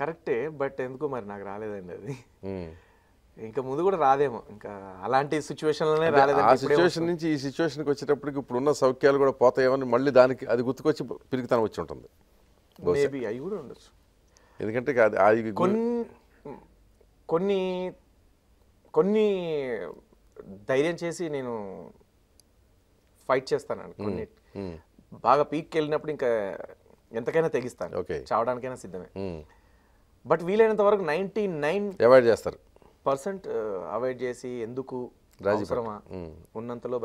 కరెక్టే బట్ ఎందుకో మరి నాకు రాలేదండి అది hmm. ఇంకా ముందు కూడా రాదేమో ఇంకా అలాంటి సిచ్యువేషన్లోనే రాలేదు ఆ సిచ్యువేషన్ నుంచి ఈ సిచ్యువేషన్కి వచ్చేటప్పటికి ఇప్పుడున్న సౌక్యాలు కూడా పోతాయేమని మళ్ళీ దానికి అది గుర్తుకొచ్చి పిరిగితనం వచ్చి ఉంటుంది మేబీ అవి కూడా ఉండొచ్చు ఎందుకంటే అది కొన్ని కొన్ని కొన్ని ధైర్యం చేసి నేను ఫైట్ చేస్తాను కొన్ని బాగా పీక్కి వెళ్ళినప్పుడు ఇంకా ఎంతకైనా తెగిస్తాను చావడానికైనా సిద్ధమే బట్ వీలైనంత వరకు నైన్టీ నైన్ అవాయిడ్ చేస్తారు పర్సెంట్ అవాయిడ్ చేసి ఎందుకు ఉన్నంతలో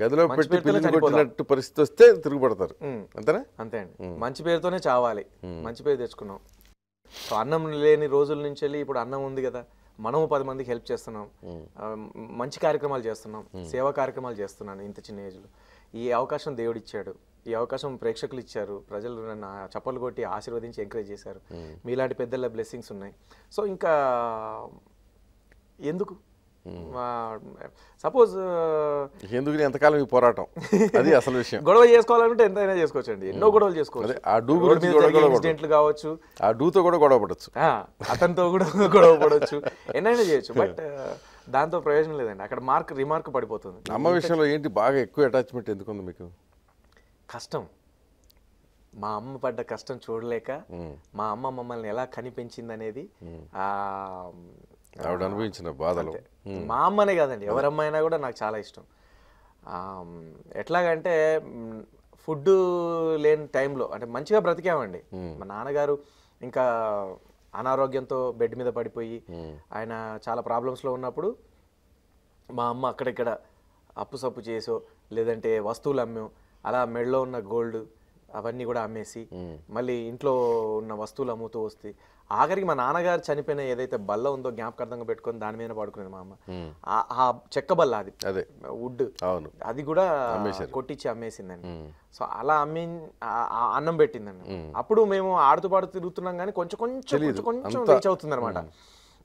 గదిలో పెట్టి పరిస్థితి వస్తే తిరుగుపడతారు అంతేనా అంతే అండి మంచి పేరుతోనే చావాలి మంచి పేరు తెచ్చుకున్నాం సో అన్నం లేని రోజుల నుంచి వెళ్ళి ఇప్పుడు అన్నం ఉంది కదా మనము పది మందికి హెల్ప్ చేస్తున్నాం మంచి కార్యక్రమాలు చేస్తున్నాం సేవా కార్యక్రమాలు చేస్తున్నాను ఇంత చిన్న ఏజ్లో ఈ అవకాశం దేవుడు ఇచ్చాడు ఈ అవకాశం ప్రేక్షకులు ఇచ్చారు ప్రజలు నన్ను చప్పలు కొట్టి ఆశీర్వదించి ఎంకరేజ్ చేశారు మీలాంటి పెద్దల బ్లెస్సింగ్స్ ఉన్నాయి సో ఇంకా ఎందుకు Hmm. సపోజ్ ఎందుకు ఎంతకాలం ఈ పోరాటం అది అసలు విషయం (laughs) గొడవ చేసుకోవాలంటే ఎంతైనా చేసుకోవచ్చు అండి ఎన్నో hmm. గొడవలు చేసుకోవచ్చు ఆ డూ ఇన్సిడెంట్లు కావచ్చు ఆ డూతో కూడా గొడవ పడవచ్చు అతనితో కూడా (laughs) గొడవ పడవచ్చు ఎన్నైనా చేయొచ్చు (laughs) బట్ దాంతో ప్రయోజనం లేదండి అక్కడ మార్క్ రిమార్క్ పడిపోతుంది అమ్మ విషయంలో ఏంటి బాగా ఎక్కువ అటాచ్మెంట్ ఎందుకుంది మీకు కష్టం మా అమ్మ పడ్డ కష్టం చూడలేక hmm. మా అమ్మ మమ్మల్ని ఎలా కనిపించింది అనేది ఆవిడ అనుభవించిన బాధలు మా అమ్మనే కదండి ఎవరమ్మైనా కూడా నాకు చాలా ఇష్టం ఎట్లాగంటే ఫుడ్ లేని టైంలో అంటే మంచిగా బ్రతికామండి మా నాన్నగారు ఇంకా అనారోగ్యంతో బెడ్ మీద పడిపోయి ఆయన చాలా ప్రాబ్లమ్స్లో ఉన్నప్పుడు మా అమ్మ అక్కడిక్కడ అప్పు సప్పు చేసో లేదంటే వస్తువులు అమ్మో అలా మెడలో ఉన్న గోల్డ్ అవన్నీ కూడా అమ్మేసి మళ్ళీ ఇంట్లో ఉన్న వస్తువులు అమ్ముతూ వస్తే ఆఖరికి మా నాన్నగారు చనిపోయిన ఏదైతే బల్ల ఉందో జ్ఞాపకార్థంగా పెట్టుకొని దాని మీద పడుకునేది మా అమ్మ ఆ చెక్క బల్ల అది అదే వుడ్ అవును అది కూడా కొట్టించి అమ్మేసిందండి సో అలా అమ్మి అన్నం పెట్టిందండి అప్పుడు మేము ఆడుతూ పాడుతూ తిరుగుతున్నాం కానీ కొంచెం కొంచెం కొంచెం రీచ్ అవుతుంది అనమాట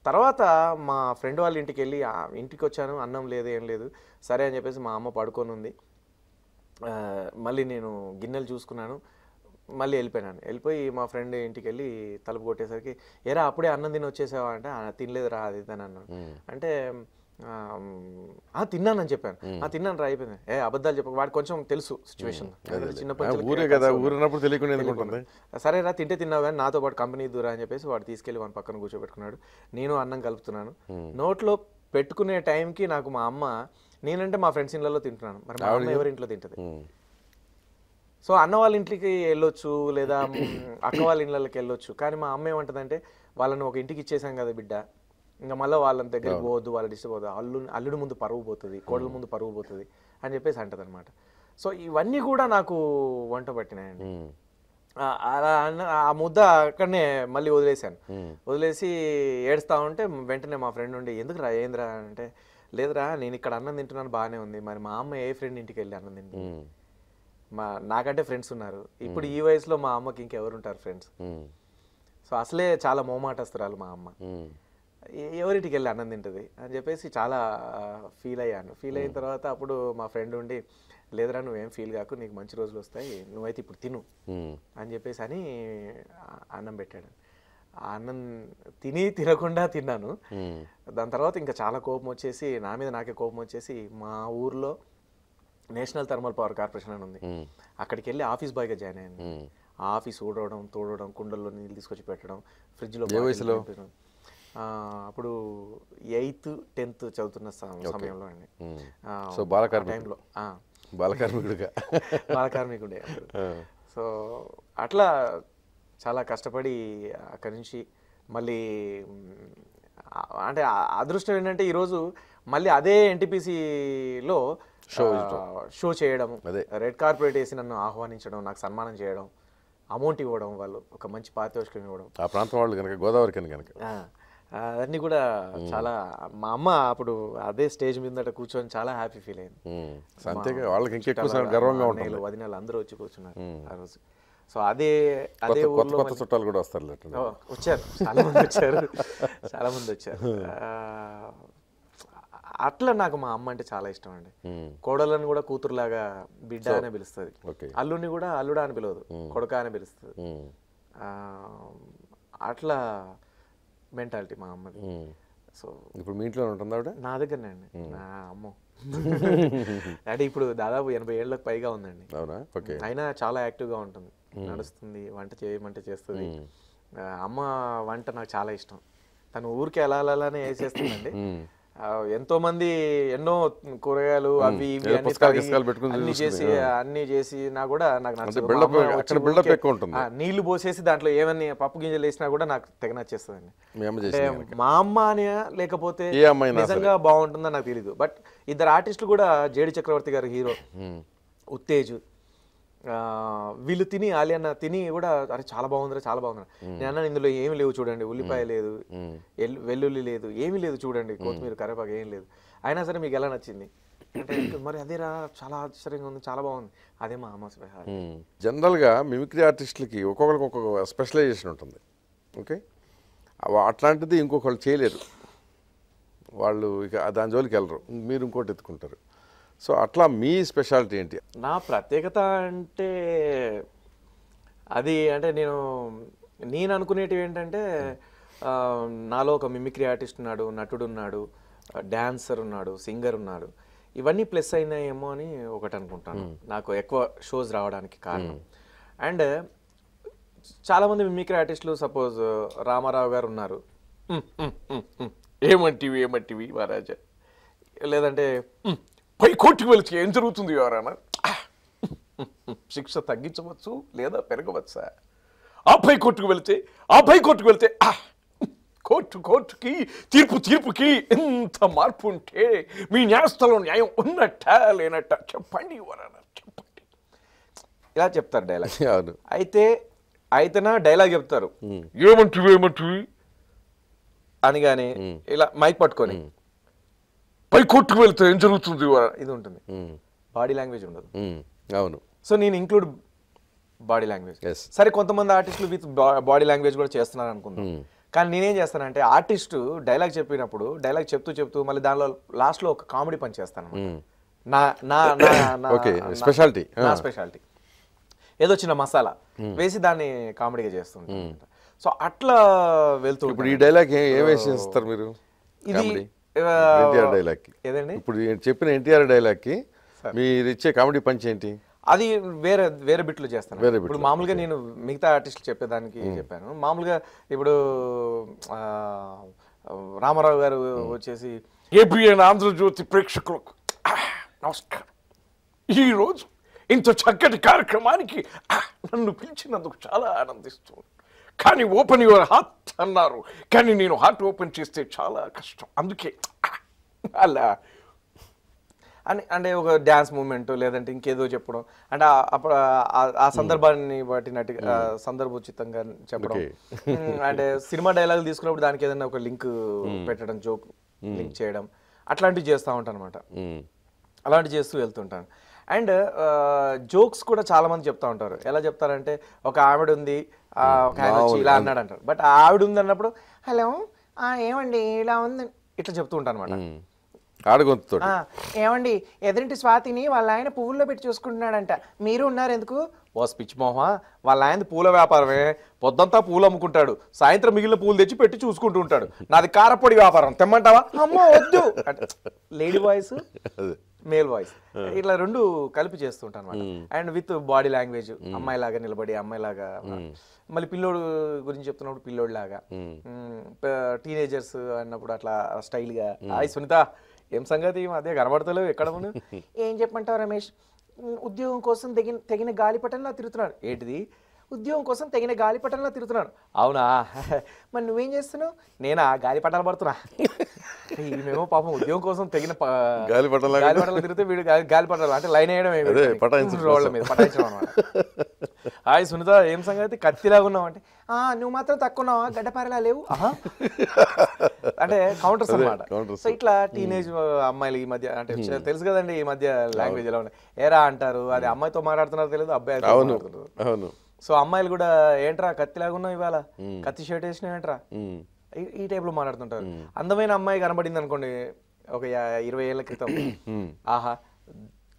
తర్వాత మా ఫ్రెండ్ వాళ్ళ ఇంటికి వెళ్ళి ఇంటికి వచ్చాను అన్నం లేదు ఏం లేదు సరే అని చెప్పేసి మా అమ్మ పడుకొని ఉంది మళ్ళీ నేను గిన్నెలు చూసుకున్నాను మళ్ళీ వెళ్ళిపోయినాను వెళ్ళిపోయి మా ఫ్రెండ్ ఇంటికి వెళ్ళి తలుపు కొట్టేసరికి ఎరా అప్పుడే అన్నం తిని వచ్చేసావా అంటే తినలేదు రా అది ఇదని అన్నాను అంటే తిన్నానని చెప్పాను ఆ తిన్నాను రా అయిపోయింది ఏ అబద్ధాలు చెప్పక వాడు కొంచెం తెలుసు సిచ్యువేషన్ చిన్నప్పుడు సరే రా తింటే తిన్నావు కానీ నాతో పాటు కంపెనీ దూరా అని చెప్పేసి వాడు తీసుకెళ్లి వాని పక్కన కూర్చోబెట్టుకున్నాడు నేను అన్నం కలుపుతున్నాను నోట్లో పెట్టుకునే టైంకి నాకు మా అమ్మ నేనంటే మా ఫ్రెండ్స్ ఇళ్ళలో తింటున్నాను మరి మా అమ్మ ఎవరి ఇంట్లో తింటది సో అన్న వాళ్ళ ఇంటికి వెళ్ళొచ్చు లేదా అక్క వాళ్ళ ఇళ్ళకి వెళ్ళొచ్చు కానీ మా అమ్మ ఏమంటదంటే వాళ్ళని ఒక ఇంటికి ఇచ్చేసాం కదా బిడ్డ ఇంకా మళ్ళీ వాళ్ళని దగ్గరికి పోవద్దు వాళ్ళ డిస్టర్బ్ అవుతుంది అల్లు అల్లుడు ముందు పరువు పోతుంది కోడల ముందు పరువు పోతుంది అని చెప్పేసి అంటది అనమాట సో ఇవన్నీ కూడా నాకు వంట పట్టినాయండి అలా ఆ ముద్ద అక్కడనే మళ్ళీ వదిలేశాను వదిలేసి ఏడుస్తా ఉంటే వెంటనే మా ఫ్రెండ్ ఉండి ఎందుకు రా ఏంద్రా అంటే లేదురా నేను ఇక్కడ అన్నం తింటున్నాను బాగానే ఉంది మరి మా అమ్మ ఏ ఫ్రెండ్ ఇంటికి వెళ్ళి అన్నం తింటుంది మా నాకంటే ఫ్రెండ్స్ ఉన్నారు ఇప్పుడు ఈ వయసులో మా అమ్మకి ఇంకెవరు ఉంటారు ఫ్రెండ్స్ సో అసలే చాలా మోమాటస్తురాలు మా అమ్మ ఎవరింటికి వెళ్ళి అన్నం తింటుంది అని చెప్పేసి చాలా ఫీల్ అయ్యాను ఫీల్ అయిన తర్వాత అప్పుడు మా ఫ్రెండ్ ఉండి లేదరా నువ్వేం ఫీల్ కాకు నీకు మంచి రోజులు వస్తాయి నువ్వైతే ఇప్పుడు తిను అని చెప్పేసి అని అన్నం పెట్టాడు ఆనంద్ తిని తినకుండా తిన్నాను దాని తర్వాత ఇంకా చాలా కోపం వచ్చేసి నా మీద నాకే కోపం వచ్చేసి మా ఊర్లో నేషనల్ థర్మల్ పవర్ కార్పొరేషన్ అని ఉంది అక్కడికి వెళ్ళి ఆఫీస్ బాయ్గా జాయిన్ అయ్యాను ఆఫీస్ ఊడవడం తోడవడం కుండల్లో నీళ్ళు తీసుకొచ్చి పెట్టడం ఫ్రిడ్జ్లో అప్పుడు ఎయిత్ టెన్త్ చదువుతున్న సమయంలో అండి సో టైంలో బాలకార్మికుడిగా (laughs) బాలకార్మికుడే సో అట్లా చాలా కష్టపడి అక్కడి నుంచి మళ్ళీ అంటే అదృష్టం ఏంటంటే ఈరోజు మళ్ళీ అదే ఎన్టీపీసీలో షో షో చేయడం రెడ్ కార్పొరేట్ వేసి నన్ను ఆహ్వానించడం నాకు సన్మానం చేయడం అమౌంట్ ఇవ్వడం వాళ్ళు ఒక మంచి పారితోషికం ఇవ్వడం ఆ ప్రాంతం వాళ్ళు కనుక గోదావరి కనుక అవన్నీ కూడా చాలా మా అమ్మ అప్పుడు అదే స్టేజ్ మీద కూర్చొని చాలా హ్యాపీ ఫీల్ అయింది అంతేగా వాళ్ళకి ఇంకెక్కువ గర్వంగా వదిన వదినాలు అందరూ వచ్చి కూర్చున్నారు ఆ రోజు సో అదే అదే కొత్త చుట్టాలు కూడా వస్తారు వచ్చారు చాలా మంది వచ్చారు చాలా మంది వచ్చారు అట్లా నాకు మా అమ్మ అంటే చాలా ఇష్టం అండి కోడలను కూడా కూతురులాగా బిడ్డ అని పిలుస్తుంది అల్లుని కూడా అల్లుడా అని పిలవదు కొడుక అని పిలుస్తుంది అట్లా మెంటాలిటీ మా అమ్మది సో ఇప్పుడు మీ ఇంట్లో ఉంటుందా ఆవిడ నా దగ్గరనే అండి నా అమ్మ అంటే (laughs) ఇప్పుడు దాదాపు ఎనభై ఏళ్ళకి పైగా ఉందండి అయినా చాలా యాక్టివ్గా ఉంటుంది నడుస్తుంది వంట చేయమంటే చేస్తుంది అమ్మ వంట నాకు చాలా ఇష్టం తను ఊరికి ఎలా అలానే వేసేస్తుందండి (coughs) ఎంతో మంది ఎన్నో కూరగాయలు అవి ఇవి అన్ని చేసి అన్ని చేసి నా కూడా నాకు నీళ్లు పోసేసి దాంట్లో ఏమని పప్పు గింజలు వేసినా కూడా నాకు తెగ నచ్చేస్తుందండి మా అమ్మ అని లేకపోతే నిజంగా బాగుంటుందని నాకు తెలియదు బట్ ఇద్దరు ఆర్టిస్టులు కూడా జేడి చక్రవర్తి గారు హీరో ఉత్తేజ్ వీళ్ళు తిని అన్న తిని కూడా అరే చాలా బాగుందిరా చాలా బాగుందిరా నేను ఇందులో ఏమి లేవు చూడండి ఉల్లిపాయ లేదు వెల్లుల్లి లేదు ఏమీ లేదు చూడండి కొత్తిమీర కరేపాకు ఏం లేదు అయినా సరే మీకు ఎలా నచ్చింది అంటే మరి అదేరా చాలా ఆశ్చర్యంగా ఉంది చాలా బాగుంది అదే మా అమ్మ జనరల్గా మిమిక్రీ ఆర్టిస్టులకి ఒక్కొక్కరికి ఒక్కొక్క స్పెషలైజేషన్ ఉంటుంది ఓకే అట్లాంటిది ఇంకొకళ్ళు చేయలేరు వాళ్ళు ఇక దాని జోలికి వెళ్ళరు మీరు ఇంకోటి ఎత్తుకుంటారు సో అట్లా మీ స్పెషాలిటీ ఏంటి నా ప్రత్యేకత అంటే అది అంటే నేను నేను అనుకునేటివి ఏంటంటే నాలో ఒక మిమిక్రీ ఆర్టిస్ట్ ఉన్నాడు నటుడు ఉన్నాడు డాన్సర్ ఉన్నాడు సింగర్ ఉన్నాడు ఇవన్నీ ప్లస్ అయినాయేమో అని ఒకటి అనుకుంటాను నాకు ఎక్కువ షోస్ రావడానికి కారణం అండ్ చాలామంది మిమిక్రీ ఆర్టిస్టులు సపోజ్ రామారావు గారు ఉన్నారు ఏమంటివి ఏమంటివి మహారాజా లేదంటే పైకోటికి వెళితే ఏం జరుగుతుంది ఎవరైనా శిక్ష తగ్గించవచ్చు లేదా పెరగవచ్చా ఆ పై కోర్టుకు వెళితే ఆ పై కోర్టుకు వెళితే కోర్టు కోర్టుకి తీర్పు తీర్పుకి ఎంత మార్పు ఉంటే మీ న్యాయస్థలం న్యాయం ఉన్నట్ట లేనట్ట చెప్పండి ఎవరన్నా చెప్పండి ఇలా చెప్తారు డైలాగ్ (laughs) అవును అయితే అయితేనా డైలాగ్ చెప్తారు ఏమంటు ఏమంటివి అనిగానే ఇలా మైక్ పట్టుకొని పై కోర్టుకు వెళ్తే ఏం జరుగుతుంది ఇది ఉంటుంది బాడీ లాంగ్వేజ్ ఉండదు అవును సో నేను ఇంక్లూడ్ బాడీ లాంగ్వేజ్ సరే కొంతమంది ఆర్టిస్టులు విత్ బాడీ లాంగ్వేజ్ కూడా చేస్తున్నారు అనుకుందాం కానీ నేనేం చేస్తానంటే ఆర్టిస్ట్ డైలాగ్ చెప్పినప్పుడు డైలాగ్ చెప్తూ చెప్తూ మళ్ళీ దానిలో లాస్ట్లో ఒక కామెడీ పని చేస్తాను నా నా స్పెషాలిటీ నా స్పెషాలిటీ ఏదో చిన్న మసాలా వేసి దాన్ని కామెడీగా చేస్తుంది సో అట్లా వెళ్తూ ఇప్పుడు ఈ డైలాగ్ ఏం వేసి చేస్తారు మీరు ఇది ఎన్టీఆర్ డైలాగ్కి ఇప్పుడు చెప్పిన ఎన్టీఆర్ డైలాగ్కి మీరు ఇచ్చే కామెడీ పంచ్ ఏంటి అది వేరే వేరే బిట్లు చేస్తాను వేరే ఇప్పుడు మామూలుగా నేను మిగతా ఆర్టిస్ట్ చెప్పేదానికి చెప్పాను మామూలుగా ఇప్పుడు రామారావు గారు వచ్చేసి ఏపీఎన్ ఆంధ్రజ్యోతి ప్రేక్షకులకు నమస్కారం ఈరోజు ఇంత చక్కటి కార్యక్రమానికి నన్ను పిలిచినందుకు చాలా ఆనందిస్తుంది కానీ ఓపెన్ యువర్ హార్ట్ అన్నారు కానీ నేను హార్ట్ ఓపెన్ చేస్తే చాలా కష్టం అందుకే అలా అని అంటే ఒక డ్యాన్స్ మూమెంట్ లేదంటే ఇంకేదో చెప్పడం అంటే అప్పుడు ఆ సందర్భాన్ని బట్టి నటి సందర్భోచితంగా చెప్పడం అంటే సినిమా డైలాగ్ తీసుకున్నప్పుడు దానికి ఏదైనా ఒక లింక్ పెట్టడం జోక్ లింక్ చేయడం అట్లాంటివి చేస్తూ ఉంటాను అనమాట అలాంటివి చేస్తూ వెళ్తుంటాను అండ్ జోక్స్ కూడా చాలామంది చెప్తా ఉంటారు ఎలా చెప్తారంటే ఒక ఆవిడ ఉంది ఒక ఆయన వచ్చి ఇలా అన్నాడు అంటారు బట్ ఆవిడ అన్నప్పుడు హలో ఏమండి ఇలా ఉంది ఇట్లా చెప్తూ ఉంటాను అనమాట ఏమండి ఎదురింటి స్వాతిని వాళ్ళ ఆయన పువ్వుల్లో పెట్టి చూసుకుంటున్నాడంట మీరు ఉన్నారు ఎందుకు ఓ స్పిచ్ మోహ వాళ్ళ ఆయన పూల వ్యాపారమే పొద్దంతా పూలు అమ్ముకుంటాడు సాయంత్రం మిగిలిన పూలు తెచ్చి పెట్టి చూసుకుంటూ ఉంటాడు నాది కారపొడి వ్యాపారం తెమ్మంటావా అమ్మ వద్దు లేడీ బాయ్స్ మేల్ వాయిస్ ఇట్లా రెండు కలిపి చేస్తుంటాను అనమాట అండ్ విత్ బాడీ లాంగ్వేజ్ అమ్మాయి లాగా నిలబడి అమ్మాయి లాగా మళ్ళీ పిల్లోడు గురించి చెప్తున్నప్పుడు లాగా టీనేజర్స్ అన్నప్పుడు అట్లా స్టైల్ గా హాయ్ సునీత ఏం సంగతి అదే కనబడతలేవు ఎక్కడ (laughs) ఏం చెప్పమంటావు రమేష్ ఉద్యోగం కోసం తగిన తెగిన గాలిపటంలా తిరుగుతున్నాడు ఏంటిది ఉద్యోగం కోసం తగిన గాలిపటంలో తిరుగుతున్నాడు అవునా (laughs) మరి నువ్వేం చేస్తున్నావు నేనా గాలిపటాలు పడుతున్నా (laughs) మేము పాపం ఉద్యోగం కోసం తగిన గాలి పట్టాలి గాలి తిరిగితే వీడు గాలి పట్టాలి అంటే లైన్ వేయడం వాళ్ళ మీద పటాయించడం హాయ్ సునీత ఏం సంగతి కత్తిలాగా ఉన్నావు అంటే నువ్వు మాత్రం తక్కువ ఉన్నావా గడ్డపారలా లేవు అంటే కౌంటర్స్ అనమాట సో ఇట్లా టీనేజ్ అమ్మాయిలు ఈ మధ్య అంటే తెలుసు కదండి ఈ మధ్య లాంగ్వేజ్ ఎలా ఉన్నాయి ఏరా అంటారు అది అమ్మాయితో మాట్లాడుతున్నారు తెలియదు అబ్బాయి సో అమ్మాయిలు కూడా ఏంట్రా కత్తిలాగా ఉన్నావు ఇవాళ కత్తి షర్ట్ వేసినావు ఏంట్రా ఈ లో మాట్లాడుతుంటారు అందమైన అమ్మాయి కనబడింది అనుకోండి ఒక ఇరవై ఏళ్ళ క్రితం ఆహా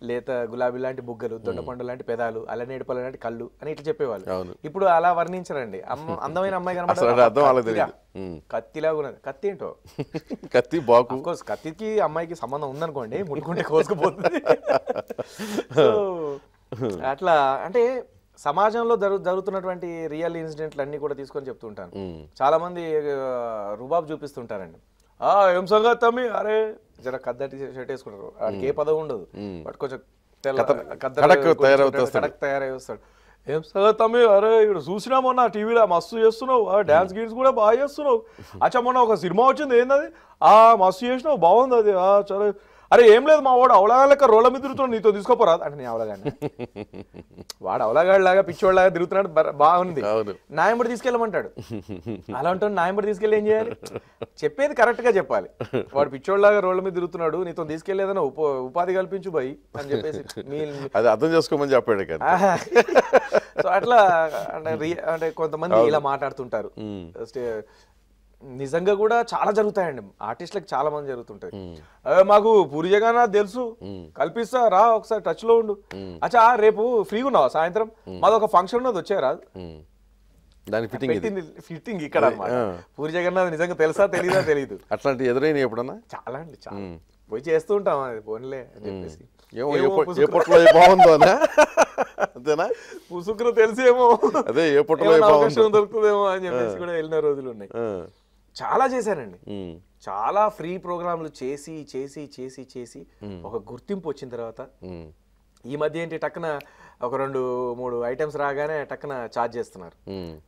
లేత గులాబీ లాంటి బుగ్గలు దొండపండు లాంటి పెదాలు అలనేడిపల లాంటి కళ్ళు అని ఇట్లా చెప్పేవాళ్ళు ఇప్పుడు అలా వర్ణించరండి అందమైన అమ్మాయి కనబడదు కత్తిలాగా ఉన్నది కత్తి ఏంటో (laughs) కత్తి బాగు కత్తికి అమ్మాయికి సంబంధం ఉందనుకోండి ముట్టుకుంటే కోసుకుపోతుంది (laughs) అట్లా అంటే సమాజంలో జరు జరుగుతున్నటువంటి రియల్ ఇన్సిడెంట్లు అన్నీ కూడా తీసుకొని చెప్తుంటాను మంది రుబాబ్ చూపిస్తుంటారండి ఆ ఏం సంగతి తమ్మి అరే జర కద్దటి షర్ట్ వేసుకుంటారు ఏ పదవి ఉండదు బట్ కొంచెం కడక్ తయారై వస్తాడు ఏం సంగతి తమ్మి అరే ఇక్కడ చూసినా మొన్న టీవీలో మస్తు చేస్తున్నావు ఆ డాన్స్ గీట్స్ కూడా బాగా చేస్తున్నావు అచ్చా మొన్న ఒక సినిమా వచ్చింది ఏంది ఆ మస్తు చేసినావు బాగుంది అది చాలా అరే ఏం లేదు మా వాడు అవలగాళ్ళక రోల మీద తిరుగుతున్నాడు నీతో తీసుకోపోరాదు అంటే నేను అవలగాడి (laughs) వాడు అవలాగాడిలాగా పిచ్చివాళ్ళగా తిరుగుతున్నాడు బాగుంది నాయంబడి తీసుకెళ్ళమంటాడు అలా ఉంటాడు నాయంబడి తీసుకెళ్ళి ఏం చేయాలి చెప్పేది కరెక్ట్ గా చెప్పాలి వాడు పిచ్చివాళ్ళగా రోల మీద తిరుగుతున్నాడు నీతో తీసుకెళ్ళేదన్నా ఉప ఉపాధి కల్పించు భయ్ అని చెప్పేసి అది అర్థం చేసుకోమని చెప్పాడు సో అట్లా అంటే అంటే కొంతమంది ఇలా మాట్లాడుతుంటారు నిజంగా కూడా చాలా జరుగుతాయండి ఆర్టిస్టులకు చాలా మంది జరుగుతుంటాయి మాకు పూరి జగన్నాథ్ తెలుసు కల్పిస్తా రా ఒకసారి టచ్ లో ఉండు అచ్చా రేపు ఫ్రీగా ఉన్నావా సాయంత్రం మాది ఒక ఫంక్షన్ ఉన్నది వచ్చారా దాని ఫిట్టింగ్ ఫిట్టింగ్ ఇక్కడ పూరి జగన్నాథ్ నిజంగా తెలుసా తెలీదా తెలియదు అట్లాంటి ఎదురైన ఎప్పుడన్నా చాలా అండి చాలా పోయి చేస్తూ ఉంటాం అది ఫోన్లే అని చెప్పేసి బాగుందో అంతేనా పుసుకును తెలిసేమో అదే ఎప్పట్లో దొరుకుతుందేమో అని చెప్పేసి కూడా వెళ్ళిన రోజులు ఉన్నాయి చాలా చేశానండి చాలా ఫ్రీ ప్రోగ్రాంలు చేసి చేసి చేసి చేసి ఒక గుర్తింపు వచ్చిన తర్వాత ఈ మధ్య ఏంటి టక్కన ఒక రెండు మూడు ఐటమ్స్ రాగానే టక్కన ఛార్జ్ చేస్తున్నారు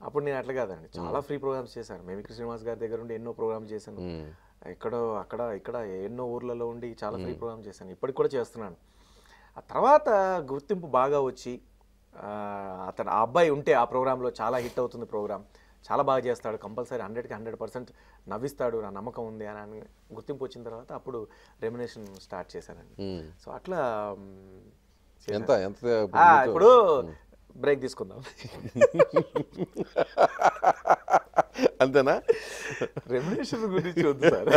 అప్పుడు నేను అట్లా కాదండి చాలా ఫ్రీ ప్రోగ్రామ్స్ చేశాను మేమిక్రి శ్రీనివాస్ గారి దగ్గర ఉండి ఎన్నో ప్రోగ్రామ్స్ చేశాను ఎక్కడో అక్కడ ఇక్కడ ఎన్నో ఊర్లలో ఉండి చాలా ఫ్రీ ప్రోగ్రామ్ చేశాను ఇప్పటికి కూడా చేస్తున్నాను ఆ తర్వాత గుర్తింపు బాగా వచ్చి అతను ఆ అబ్బాయి ఉంటే ఆ ప్రోగ్రాంలో చాలా హిట్ అవుతుంది ప్రోగ్రామ్ చాలా బాగా చేస్తాడు కంపల్సరీ హండ్రెడ్కి హండ్రెడ్ పర్సెంట్ నవ్విస్తాడు నా నమ్మకం ఉంది అని గుర్తింపు వచ్చిన తర్వాత అప్పుడు రెమినేషన్ స్టార్ట్ చేశానండి సో అట్లా ఎంత ఎంత ఇప్పుడు బ్రేక్ తీసుకుందాం (laughs) అంతేనా రెమ్యునేషన్ గురించి వద్దు సార్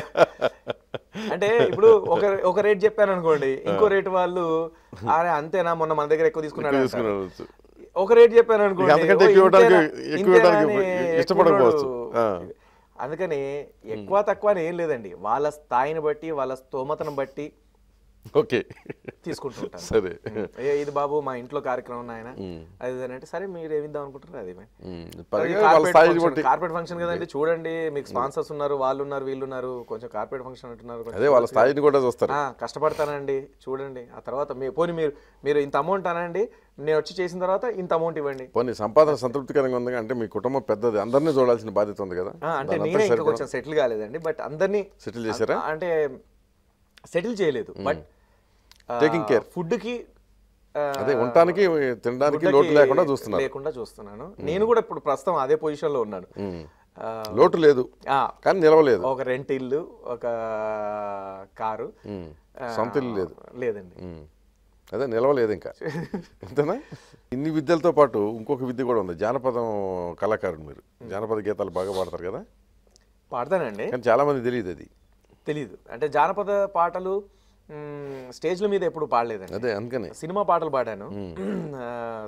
అంటే ఇప్పుడు ఒక ఒక రేట్ చెప్పాను అనుకోండి ఇంకో రేట్ వాళ్ళు (laughs) అరే అంతేనా మొన్న మన దగ్గర ఎక్కువ తీసుకున్నాడు ఒక రేట్ చెప్పాను అనుకోండి అందుకని ఎక్కువ తక్కువ అని ఏం లేదండి వాళ్ళ స్థాయిని బట్టి వాళ్ళ స్తోమతను బట్టి ఓకే తీసుకుంటుంటారు సరే ఇది బాబు మా ఇంట్లో కార్యక్రమం ఉన్నాయన అది అంటే సరే మీరు ఏమిద్దాం అనుకుంటారు అది కార్పొరేట్ ఫంక్షన్ కదండి చూడండి మీకు స్పాన్సర్స్ ఉన్నారు వాళ్ళు ఉన్నారు వీళ్ళు ఉన్నారు కొంచెం కార్పొరేట్ ఫంక్షన్ అంటున్నారు వాళ్ళ స్థాయిని కూడా చూస్తారు కష్టపడతానండి చూడండి ఆ తర్వాత మీ పోనీ మీరు మీరు ఇంత అమౌంట్ అనండి నేను వచ్చి చేసిన తర్వాత ఇంత అమౌంట్ ఇవ్వండి పోనీ సంపాదన సంతృప్తికరంగా ఉంది అంటే మీ కుటుంబం పెద్దది అందరినీ చూడాల్సిన బాధ్యత ఉంది కదా అంటే నేనే ఇంకా కొంచెం సెటిల్ కాలేదండి బట్ అందరినీ సెటిల్ చేశారా అంటే సెటిల్ చేయలేదు బట్ టేకింగ్ కేర్ కి అదే ఉండటానికి తినడానికి లోటు లేకుండా చూస్తున్నాను లేకుండా చూస్తున్నాను నేను కూడా ఇప్పుడు ప్రస్తుతం అదే లో ఉన్నాను లోటు లేదు కానీ నిలవలేదు ఒక రెంట్ ఇల్లు ఒక కారు సొంత ఇల్లు లేదు లేదండి అదే నిలవలేదు ఇంకా అంతేనా ఇన్ని విద్యలతో పాటు ఇంకొక విద్య కూడా ఉంది జానపదం కళాకారుడు మీరు జానపద గీతాలు బాగా పాడతారు కదా పాడతానండి కానీ చాలామంది తెలియదు అది తెలియదు అంటే జానపద పాటలు స్టేజ్ల మీద ఎప్పుడు పాడలేదండి అదే అందుకని సినిమా పాటలు పాడాను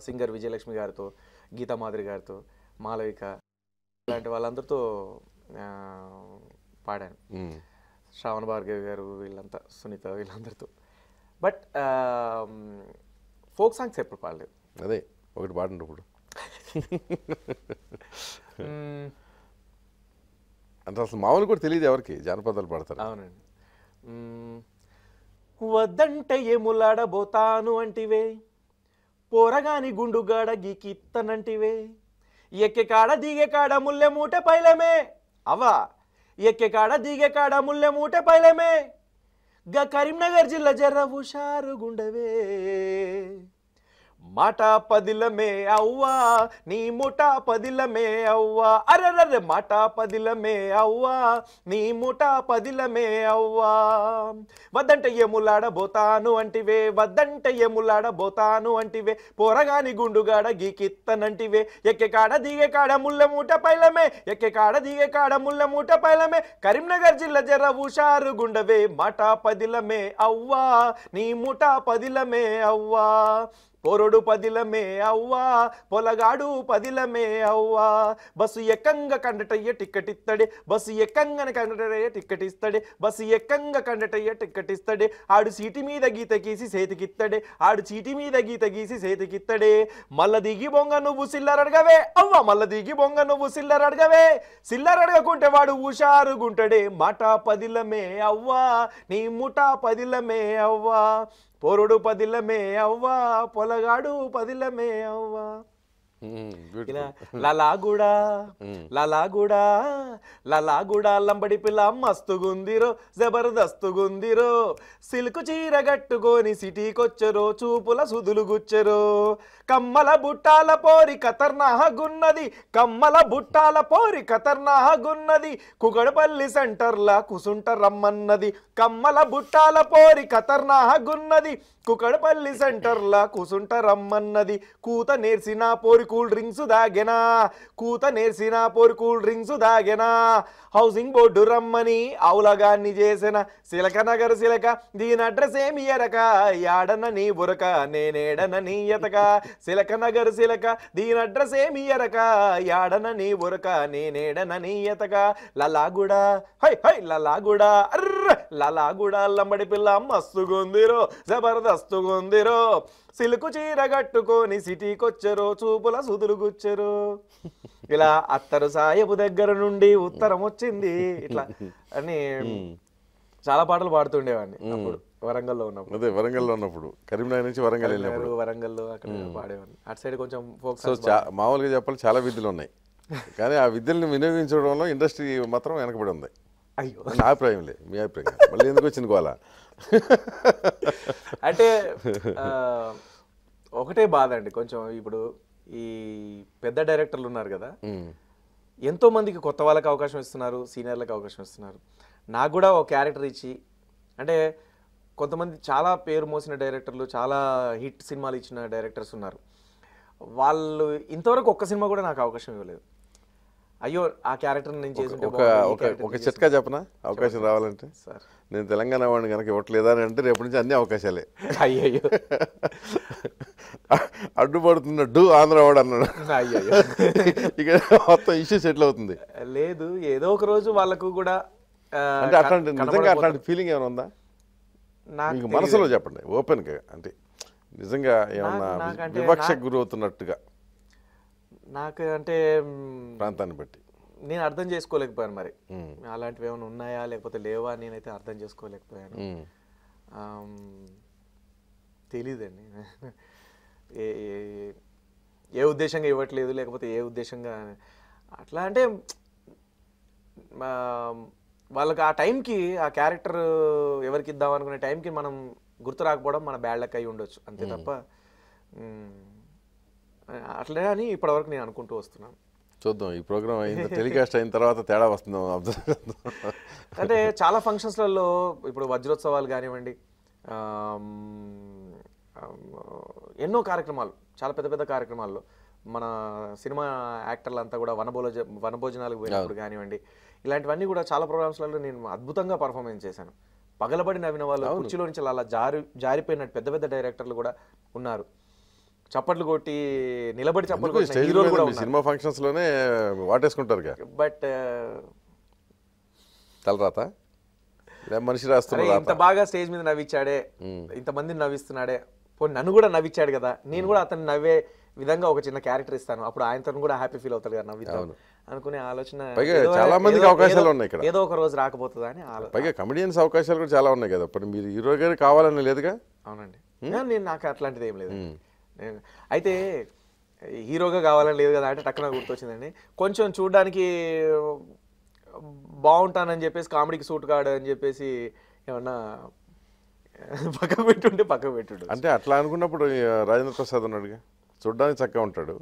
సింగర్ విజయలక్ష్మి గారితో గీతా మాధురి గారితో మాలవిక ఇలాంటి వాళ్ళందరితో పాడాను శ్రావణ భార్గవి గారు వీళ్ళంతా సునీత వీళ్ళందరితో బట్ ఫోక్ సాంగ్స్ ఎప్పుడు పాడలేదు అదే ఒకటి పాడండి ఇప్పుడు అంటే అసలు మామూలు కూడా తెలియదు ఎవరికి జానపదాలు పాడతారు అవునండి వద్దంటే ఏములాడబోతాను అంటివే పోరగాని గుండుగాడ గీకిత్తనంటివే ఎక్కె కాడ దిగే కాడ ముల్లె మూట పైలమే అవా ఎక్కె కాడ దిగే కాడ ముల్లె మూట పైలమే గా కరీంనగర్ జిల్లా జర్ర హుషారు గుండవే మాట పదిలమే అవ్వా నీ ముఠా పదిలమే అవ్వా అరరర మాట పదిలమే అవ్వా నీ ముఠా పదిలమే అవ్వా వద్దంటే ఏములాడబోతాను అంటివే వద్దంటే ఏములాడబోతాను అంటివే పోరగాని గుండుగాడ గీకిత్తనంటివే ఎక్కె కాడ దిగే కాడ ముళ్ళ మూట పైలమే ఎక్కె కాడ దిగే కాడ ముళ్ళ మూట పైలమే కరీంనగర్ జిల్లా జర ఉషారు గుండవే మాట పదిలమే అవ్వా నీ ముఠా పదిలమే అవ్వా పోరుడు పదిలమే అవ్వా పొలగాడు పదిలమే అవ్వా బస్సు ఎక్కంగా కండటయ్య టిక్కెట్ ఇస్తాడే బస్సు ఎక్కంగా కండటయ్య టిక్కెట్ ఇస్తాడే బస్సు ఎక్కంగా కండటయ్య టిక్కెట్ ఇస్తాడే ఆడు సీటి మీద గీత గీసి సేతికిత్తడే ఆడు చీటి మీద గీత గీసి సేతికిత్తడే మల్ల దిగి బొంగ నువ్వు సిల్లరడగవే అవ్వ మల్ల దిగి బొంగ నువ్వు సిల్లరడగవే సిల్లరడగకుంటే వాడు హుషారుగుంటాడే మాట పదిలమే అవ్వా నీ ముఠా పదిలమే అవ్వా పోరుడు పదిలమే అవ్వా పొలగాడు పదిలమే అవ్వా లలాగుడా లంబడి పిల్ల మస్తుగుందిరో జబర్దస్తుగుందిరో సిల్కు చీర కట్టుకొని సిటీకొచ్చరో చూపుల సుదులు గుచ్చరో కమ్మల బుట్టాల పోరి కతర్నాహగున్నది కమ్మల బుట్టాల పోరి కతర్నాహగున్నది కుగడపల్లి సెంటర్ల కుసుంట రమ్మన్నది కమ్మల బుట్టాల పోరి కతర్నాహగున్నది కుకడపల్లి సెంటర్ల కుసుంట రమ్మన్నది కూత నేర్సిన పోరి కూల్ డ్రింక్స్ దాగెనా కూత నేర్సిన పోరి కూల్ డ్రింక్స్ దాగెనా హౌసింగ్ బోర్డు రమ్మని ఆవులగాన్ని చేసిన సిలక నగర సిలక దీని అడ్రస్ ఏమి ఎరక యాడన నీ బురక నేనేడన నీ ఎతక శిలక నగరు శిలక దీని అడ్రస్ ఏమి ఎరక నీ ఉరక నీ ఎతక లలాగుడా హై హై లలాగుడా అర్ర లలాగుడా లంబడి పిల్ల మస్తుగుందిరో జబర్దస్తుగుందిరో సిలుకు చీర కట్టుకొని సిటీకొచ్చరు చూపుల సుదులు గుచ్చరు ఇలా అత్తరు సాయపు దగ్గర నుండి ఉత్తరం వచ్చింది ఇట్లా అని (laughs) చాలా పాటలు పాడుతుండేవాడిని అప్పుడు వరంగల్లో ఉన్నప్పుడు అదే వరంగల్లో ఉన్నప్పుడు కరీంనగర్ నుంచి వరంగల్ వెళ్ళినప్పుడు వరంగల్లో అక్కడ పాడేవాడిని అటు సైడ్ కొంచెం ఫోక్స్ మామూలుగా చెప్పాలి చాలా విద్యలు ఉన్నాయి (laughs) కానీ ఆ విద్యల్ని వినియోగించడంలో ఇండస్ట్రీ మాత్రం వెనకబడి ఉంది అయ్యో నా అభిప్రాయంలే మీ అభిప్రాయం మళ్ళీ ఎందుకు వచ్చింది గోళ (laughs) అంటే ఒకటే బాధ అండి కొంచెం ఇప్పుడు ఈ పెద్ద డైరెక్టర్లు ఉన్నారు కదా ఎంతో మందికి కొత్త వాళ్ళకి అవకాశం ఇస్తున్నారు సీనియర్లకు అవకాశం ఇస్తున్నారు నాకు కూడా ఒక క్యారెక్టర్ ఇచ్చి అంటే కొంతమంది చాలా పేరు మోసిన డైరెక్టర్లు చాలా హిట్ సినిమాలు ఇచ్చిన డైరెక్టర్స్ ఉన్నారు వాళ్ళు ఇంతవరకు ఒక్క సినిమా కూడా నాకు అవకాశం ఇవ్వలేదు అయ్యో ఆ క్యారెక్టర్ నేను చేసి ఒక ఒక చిట్కా చెప్పనా అవకాశం రావాలంటే సార్ నేను తెలంగాణ వాడిని కనుక ఇవ్వట్లేదా అని అంటే రేపటి నుంచి అన్ని అవకాశాలే అయ్యయ్యో (laughs) అడ్డుపడుతున్న ఆంధ్ర వాడు అన్నాడు అయ్యో (laughs) ఇక మొత్తం ఇష్యూ సెటిల్ అవుతుంది లేదు ఏదో ఒక రోజు వాళ్ళకు కూడా అంటే అట్లాంటి నిజంగా అట్లాంటి ఫీలింగ్ ఏమైనా ఉందా మీకు మనసులో చెప్పండి ఓపెన్గా అంటే నిజంగా ఏమన్నా వివక్ష గురవుతున్నట్టుగా నాకు అంటే ప్రాంతాన్ని బట్టి నేను అర్థం చేసుకోలేకపోయాను మరి అలాంటివి ఏమైనా ఉన్నాయా లేకపోతే లేవా నేనైతే అర్థం చేసుకోలేకపోయాను తెలీదండి (laughs) ఏ ఉద్దేశంగా ఇవ్వట్లేదు లేకపోతే ఏ ఉద్దేశంగా అట్లా అంటే వాళ్ళకి ఆ టైంకి ఆ క్యారెక్టర్ ఎవరికి ఇద్దాం అనుకునే టైంకి మనం గుర్తు రాకపోవడం మన బ్యాడ్ లక్ అయి ఉండొచ్చు అంతే తప్ప అట్లనే అని ఇప్పటివరకు నేను అనుకుంటూ వస్తున్నాను చూద్దాం ఈ ప్రోగ్రామ్ అయింది టెలికాస్ట్ అయిన తర్వాత తేడా వస్తుంది అంటే చాలా ఫంక్షన్స్లలో ఇప్పుడు వజ్రోత్సవాలు కానివ్వండి ఎన్నో కార్యక్రమాలు చాలా పెద్ద పెద్ద కార్యక్రమాల్లో మన సినిమా యాక్టర్లంతా కూడా వనభోజ వనభోజనాలకు పోయినప్పుడు కానివ్వండి ఇలాంటివన్నీ కూడా చాలా ప్రోగ్రామ్స్లలో నేను అద్భుతంగా పర్ఫార్మెన్స్ చేశాను పగలబడి నవ్విన వాళ్ళు కుర్చీలో నుంచి అలా జారి జారిపోయినట్టు పెద్ద పెద్ద డైరెక్టర్లు కూడా ఉన్నారు చప్పట్లు కొట్టి నిలబడి చప్పట్లు కొట్టి కూడా సినిమా ఫంక్షన్స్ లోనే వాటేసుకుంటారు బట్ తలరాత మనిషి రాస్తున్నాడు ఇంత బాగా స్టేజ్ మీద నవ్విచ్చాడే ఇంతమందిని నవ్విస్తున్నాడే పోనీ నన్ను కూడా నవ్విచ్చాడు కదా నేను కూడా అతను నవ్వే విధంగా ఒక చిన్న క్యారెక్టర్ ఇస్తాను అప్పుడు ఆయనతో కూడా హ్యాపీ ఫీల్ అవుతాడు కదా నవ్వుతాను అనుకునే ఆలోచన పైగా చాలా మందికి అవకాశాలు ఉన్నాయి ఇక్కడ ఏదో ఒక రోజు రాకపోతుందా అని పైగా కమెడియన్స్ అవకాశాలు కూడా చాలా ఉన్నాయి కదా ఇప్పుడు మీరు హీరో గారు కావాలని లేదుగా అవునండి నేను నాకు అట్లాంటిది ఏం లేదు నేను అయితే హీరోగా కావాలని లేదు కదా అంటే టక్కున గుర్తొచ్చిందండి కొంచెం చూడడానికి బాగుంటానని చెప్పేసి కామెడీకి సూట్ కాడు అని చెప్పేసి ఏమన్నా (laughs) పక్కకు పెట్టుంటే పక్కకు పెట్టుండే అంటే అట్లా అనుకున్నప్పుడు రాజేంద్ర ప్రసాద్ ఉన్నాడుగా చూడడానికి చక్కగా ఉంటాడు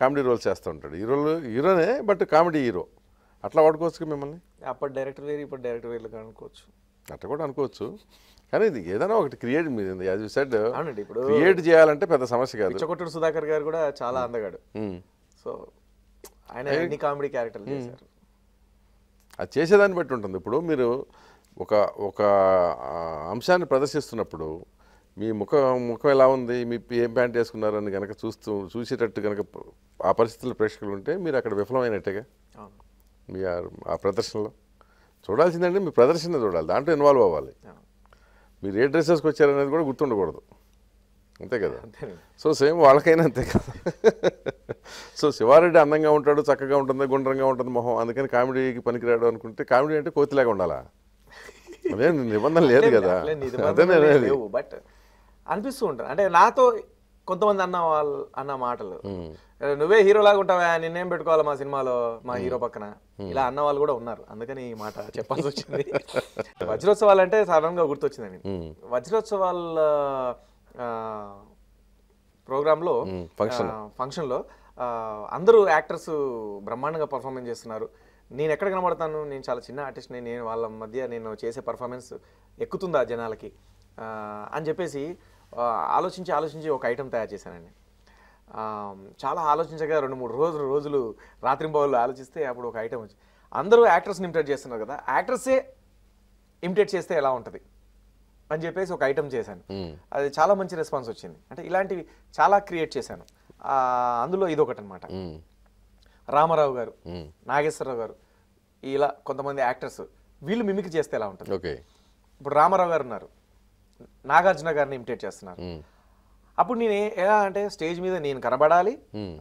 కామెడీ రోల్ చేస్తూ ఉంటాడు హీరోలు హీరోనే బట్ కామెడీ హీరో అట్లా వాడుకోవచ్చు మిమ్మల్ని అప్పుడు డైరెక్టర్ వేరు ఇప్పుడు డైరెక్టర్ వేరు అనుకోవచ్చు అట్లా కూడా అనుకోవచ్చు కానీ ఇది ఏదైనా ఒకటి క్రియేట్ యాజ్ యూ సెడ్ ఇప్పుడు క్రియేట్ చేయాలంటే పెద్ద సమస్య కాదు పిచ్చకొట్టుడు సుధాకర్ గారు కూడా చాలా hmm. అందగాడు hmm. సో ఆయన ఎన్ని కామెడీ క్యారెక్టర్లు hmm. అది చేసేదాన్ని బట్టి ఉంటుంది ఇప్పుడు మీరు ఒక ఒక అంశాన్ని ప్రదర్శిస్తున్నప్పుడు మీ ముఖం ముఖం ఎలా ఉంది మీ ఏం ప్యాంట్ వేసుకున్నారని కనుక చూస్తూ చూసేటట్టు కనుక ఆ పరిస్థితుల్లో ప్రేక్షకులు ఉంటే మీరు అక్కడ విఫలమైనట్టేగా మీ ఆ ప్రదర్శనలో చూడాల్సిందంటే మీ ప్రదర్శన చూడాలి దాంట్లో ఇన్వాల్వ్ అవ్వాలి మీరు ఏ డ్రెస్సెస్కి వచ్చారనేది కూడా గుర్తుండకూడదు అంతే కదా సో సేమ్ వాళ్ళకైనా అంతే కదా సో శివారెడ్డి అందంగా ఉంటాడు చక్కగా ఉంటుంది గుండ్రంగా ఉంటుంది మొహం అందుకని కామెడీకి పనికిరాడు అనుకుంటే కామెడీ అంటే కోతి ఉండాలా అదే నిబంధన లేదు కదా అదే బట్ అనిపిస్తూ ఉంటారు అంటే నాతో కొంతమంది అన్న వాళ్ళు అన్న మాటలు నువ్వే హీరోలాగా ఉంటావా నిన్నేం పెట్టుకోవాలి మా సినిమాలో మా హీరో పక్కన ఇలా అన్న వాళ్ళు కూడా ఉన్నారు అందుకని ఈ మాట చెప్పాల్సి వచ్చింది (laughs) వజ్రోత్సవాలు అంటే సాధారణంగా గుర్తొచ్చిందండి వజ్రోత్సవాల ప్రోగ్రాంలో ఫంక్షన్ ఫంక్షన్లో అందరూ యాక్టర్స్ బ్రహ్మాండంగా పర్ఫార్మెన్స్ చేస్తున్నారు నేను ఎక్కడ కనబడతాను నేను చాలా చిన్న ఆర్టిస్ట్ని నేను వాళ్ళ మధ్య నేను చేసే పర్ఫార్మెన్స్ ఎక్కుతుందా జనాలకి అని చెప్పేసి ఆలోచించి ఆలోచించి ఒక ఐటెం తయారు చేశానండి చాలా ఆలోచించగా రెండు మూడు రోజులు రోజులు రాత్రింబవులు ఆలోచిస్తే అప్పుడు ఒక ఐటెం వచ్చి అందరూ యాక్టర్స్ని ఇమిటేట్ చేస్తున్నారు కదా యాక్టర్సే ఇమిటేట్ చేస్తే ఎలా ఉంటుంది అని చెప్పేసి ఒక ఐటెం చేశాను అది చాలా మంచి రెస్పాన్స్ వచ్చింది అంటే ఇలాంటివి చాలా క్రియేట్ చేశాను అందులో ఇదొకటి అనమాట రామారావు గారు నాగేశ్వరరావు గారు ఇలా కొంతమంది యాక్టర్స్ వీళ్ళు మిమిక్ చేస్తే ఎలా ఉంటుంది ఇప్పుడు రామారావు గారు ఉన్నారు నాగార్జున గారిని ఇమిటేట్ చేస్తున్నాను అప్పుడు నేను ఎలా అంటే స్టేజ్ మీద నేను కనబడాలి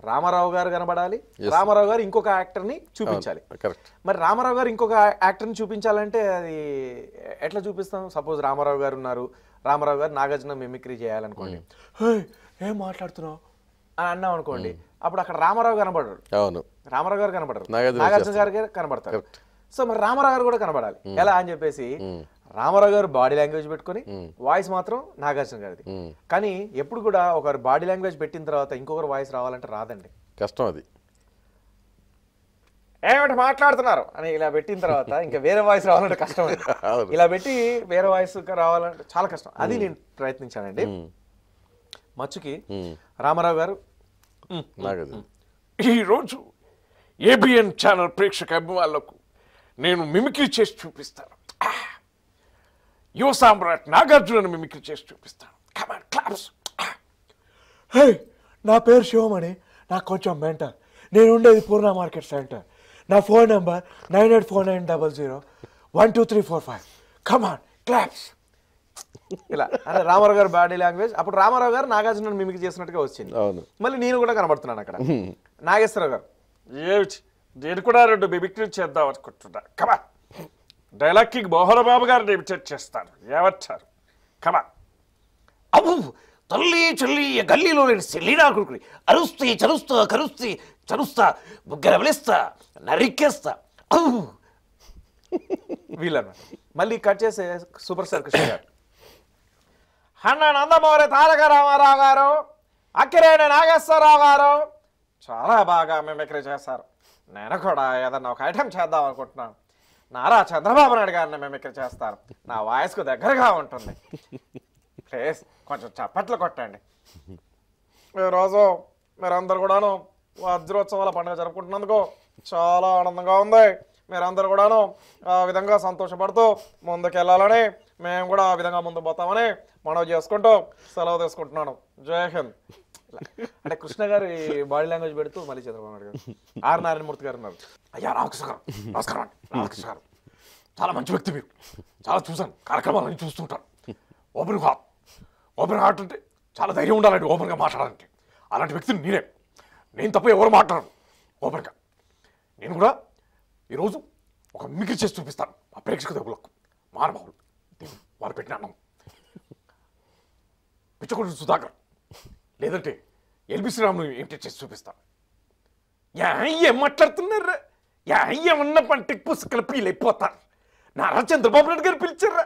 రామారావు గారు కనబడాలి రామారావు గారు ఇంకొక యాక్టర్ని చూపించాలి మరి రామారావు గారు ఇంకొక యాక్టర్ని చూపించాలంటే అది ఎట్లా చూపిస్తాం సపోజ్ రామారావు గారు ఉన్నారు రామారావు గారు నాగార్జున మిమిక్రీ చేయాలనుకోండి ఏం మాట్లాడుతున్నావు అని అన్నాం అనుకోండి అప్పుడు అక్కడ రామారావు కనబడరు అవును రామారావు గారు కనబడరు నాగార్జున గారు కనబడతారు సో మరి రామారావు గారు కూడా కనబడాలి ఎలా అని చెప్పేసి రామారావు గారు బాడీ లాంగ్వేజ్ పెట్టుకుని వాయిస్ మాత్రం నాగార్జున గారిది కానీ ఎప్పుడు కూడా ఒకరు బాడీ లాంగ్వేజ్ పెట్టిన తర్వాత ఇంకొకరు వాయిస్ రావాలంటే రాదండి కష్టం అది ఏమంటే మాట్లాడుతున్నారు అని ఇలా పెట్టిన తర్వాత (laughs) ఇంకా వేరే వాయిస్ రావాలంటే కష్టం ఇలా పెట్టి వేరే వాయిస్ రావాలంటే చాలా కష్టం అది నేను ప్రయత్నించానండి మచ్చుకి రామారావు గారు ఈరోజు ఏబిఎన్ ఛానల్ ప్రేక్షక అభిమానులకు నేను మిమికి చేసి చూపిస్తాను యువ సామ్రాట్ నాగార్జున మిమిక్రీ చేసి చూపిస్తాను కమాన్ క్లాప్స్ హే నా పేరు శివమణి నాకు కొంచెం మెంటర్ నేను ఉండేది పూర్ణ మార్కెట్ సెంటర్ నా phone number nine eight four nine double zero one two three four five come on claps ఇలా అదే రామారావు గారు బాడీ లాంగ్వేజ్ అప్పుడు రామారావు గారు నాగార్జున మిమిక్ చేసినట్టుగా వచ్చింది మళ్ళీ నేను కూడా కనబడుతున్నాను అక్కడ నాగేశ్వరరావు గారు ఏమిటి నేను కూడా రెండు మిమిక్రీ చేద్దాం అనుకుంటున్నా కమాన్ డైలాగ్కి బాబు గారు చర్చ చేస్తాను ఏమంటారు కమా అబు తల్లి చెల్లి గల్లీలో నేను సెల్లినా కొడుకుని అరుస్తే చరుస్తా కరుస్తే చరుస్తా బుగ్గర వలిస్తా నరికేస్తా అవు వీళ్ళను మళ్ళీ కట్ చేసే సూపర్ స్టార్ కృష్ణ గారు అన్న నందమౌరి తారక రామారావు గారు అక్కిరేణ నాగేశ్వరరావు గారు చాలా బాగా మిమిక్రీ చేశారు నేను కూడా ఏదన్నా ఒక ఐటెం చేద్దాం అనుకుంటున్నాను నారా చంద్రబాబు నాయుడు గారిని మేము ఇక్కడ చేస్తాను నా వాయిస్కు దగ్గరగా ఉంటుంది ప్లేస్ కొంచెం చప్పట్లు కొట్టండి ఈరోజు మీరందరు కూడాను వజ్రోత్సవాల పండుగ జరుపుకుంటున్నందుకు చాలా ఆనందంగా ఉంది మీరందరూ కూడాను ఆ విధంగా సంతోషపడుతూ ముందుకెళ్ళాలని మేము కూడా ఆ విధంగా ముందు పోతామని మనవి చేసుకుంటూ సెలవు తీసుకుంటున్నాను జై హింద్ అంటే కృష్ణ గారి బాడీ లాంగ్వేజ్ పెడుతూ మళ్ళీ చంద్రబాబు నాయుడు గారు ఆర్ నారాయణమూర్తి గారు ఉన్నారు అయ్యా రామకృష్ణ గారు నమస్కారం అండి రామకృష్ణ గారు చాలా మంచి వ్యక్తి మీరు చాలా చూశాను కార్యక్రమాలన్నీ చూస్తుంటాను ఓపెన్ హాట్ ఓపెన్ హాట్ అంటే చాలా ధైర్యం ఉండాలండి ఓపెన్గా మాట్లాడాలంటే అలాంటి వ్యక్తిని నేనే నేను తప్ప ఎవరు మాట్లాడరు ఓపెన్గా నేను కూడా ఈరోజు ఒక మిగిలి చేసి చూపిస్తాను ఆ ప్రేక్షక దేవులకు మానవాళ్ళు వారు పెట్టిన అన్నం పిచ్చకొండ సుధాకర్ లేదంటే ఎల్బి శ్రీరాములు ఏంటి చేసి చూపిస్తాను యా ఏం మాట్లాడుతున్నారు యా ఏమన్నా పంటకి పుస్తకాలు పీలైపోతారు నారా చంద్రబాబు నాయుడు గారు పిలిచారా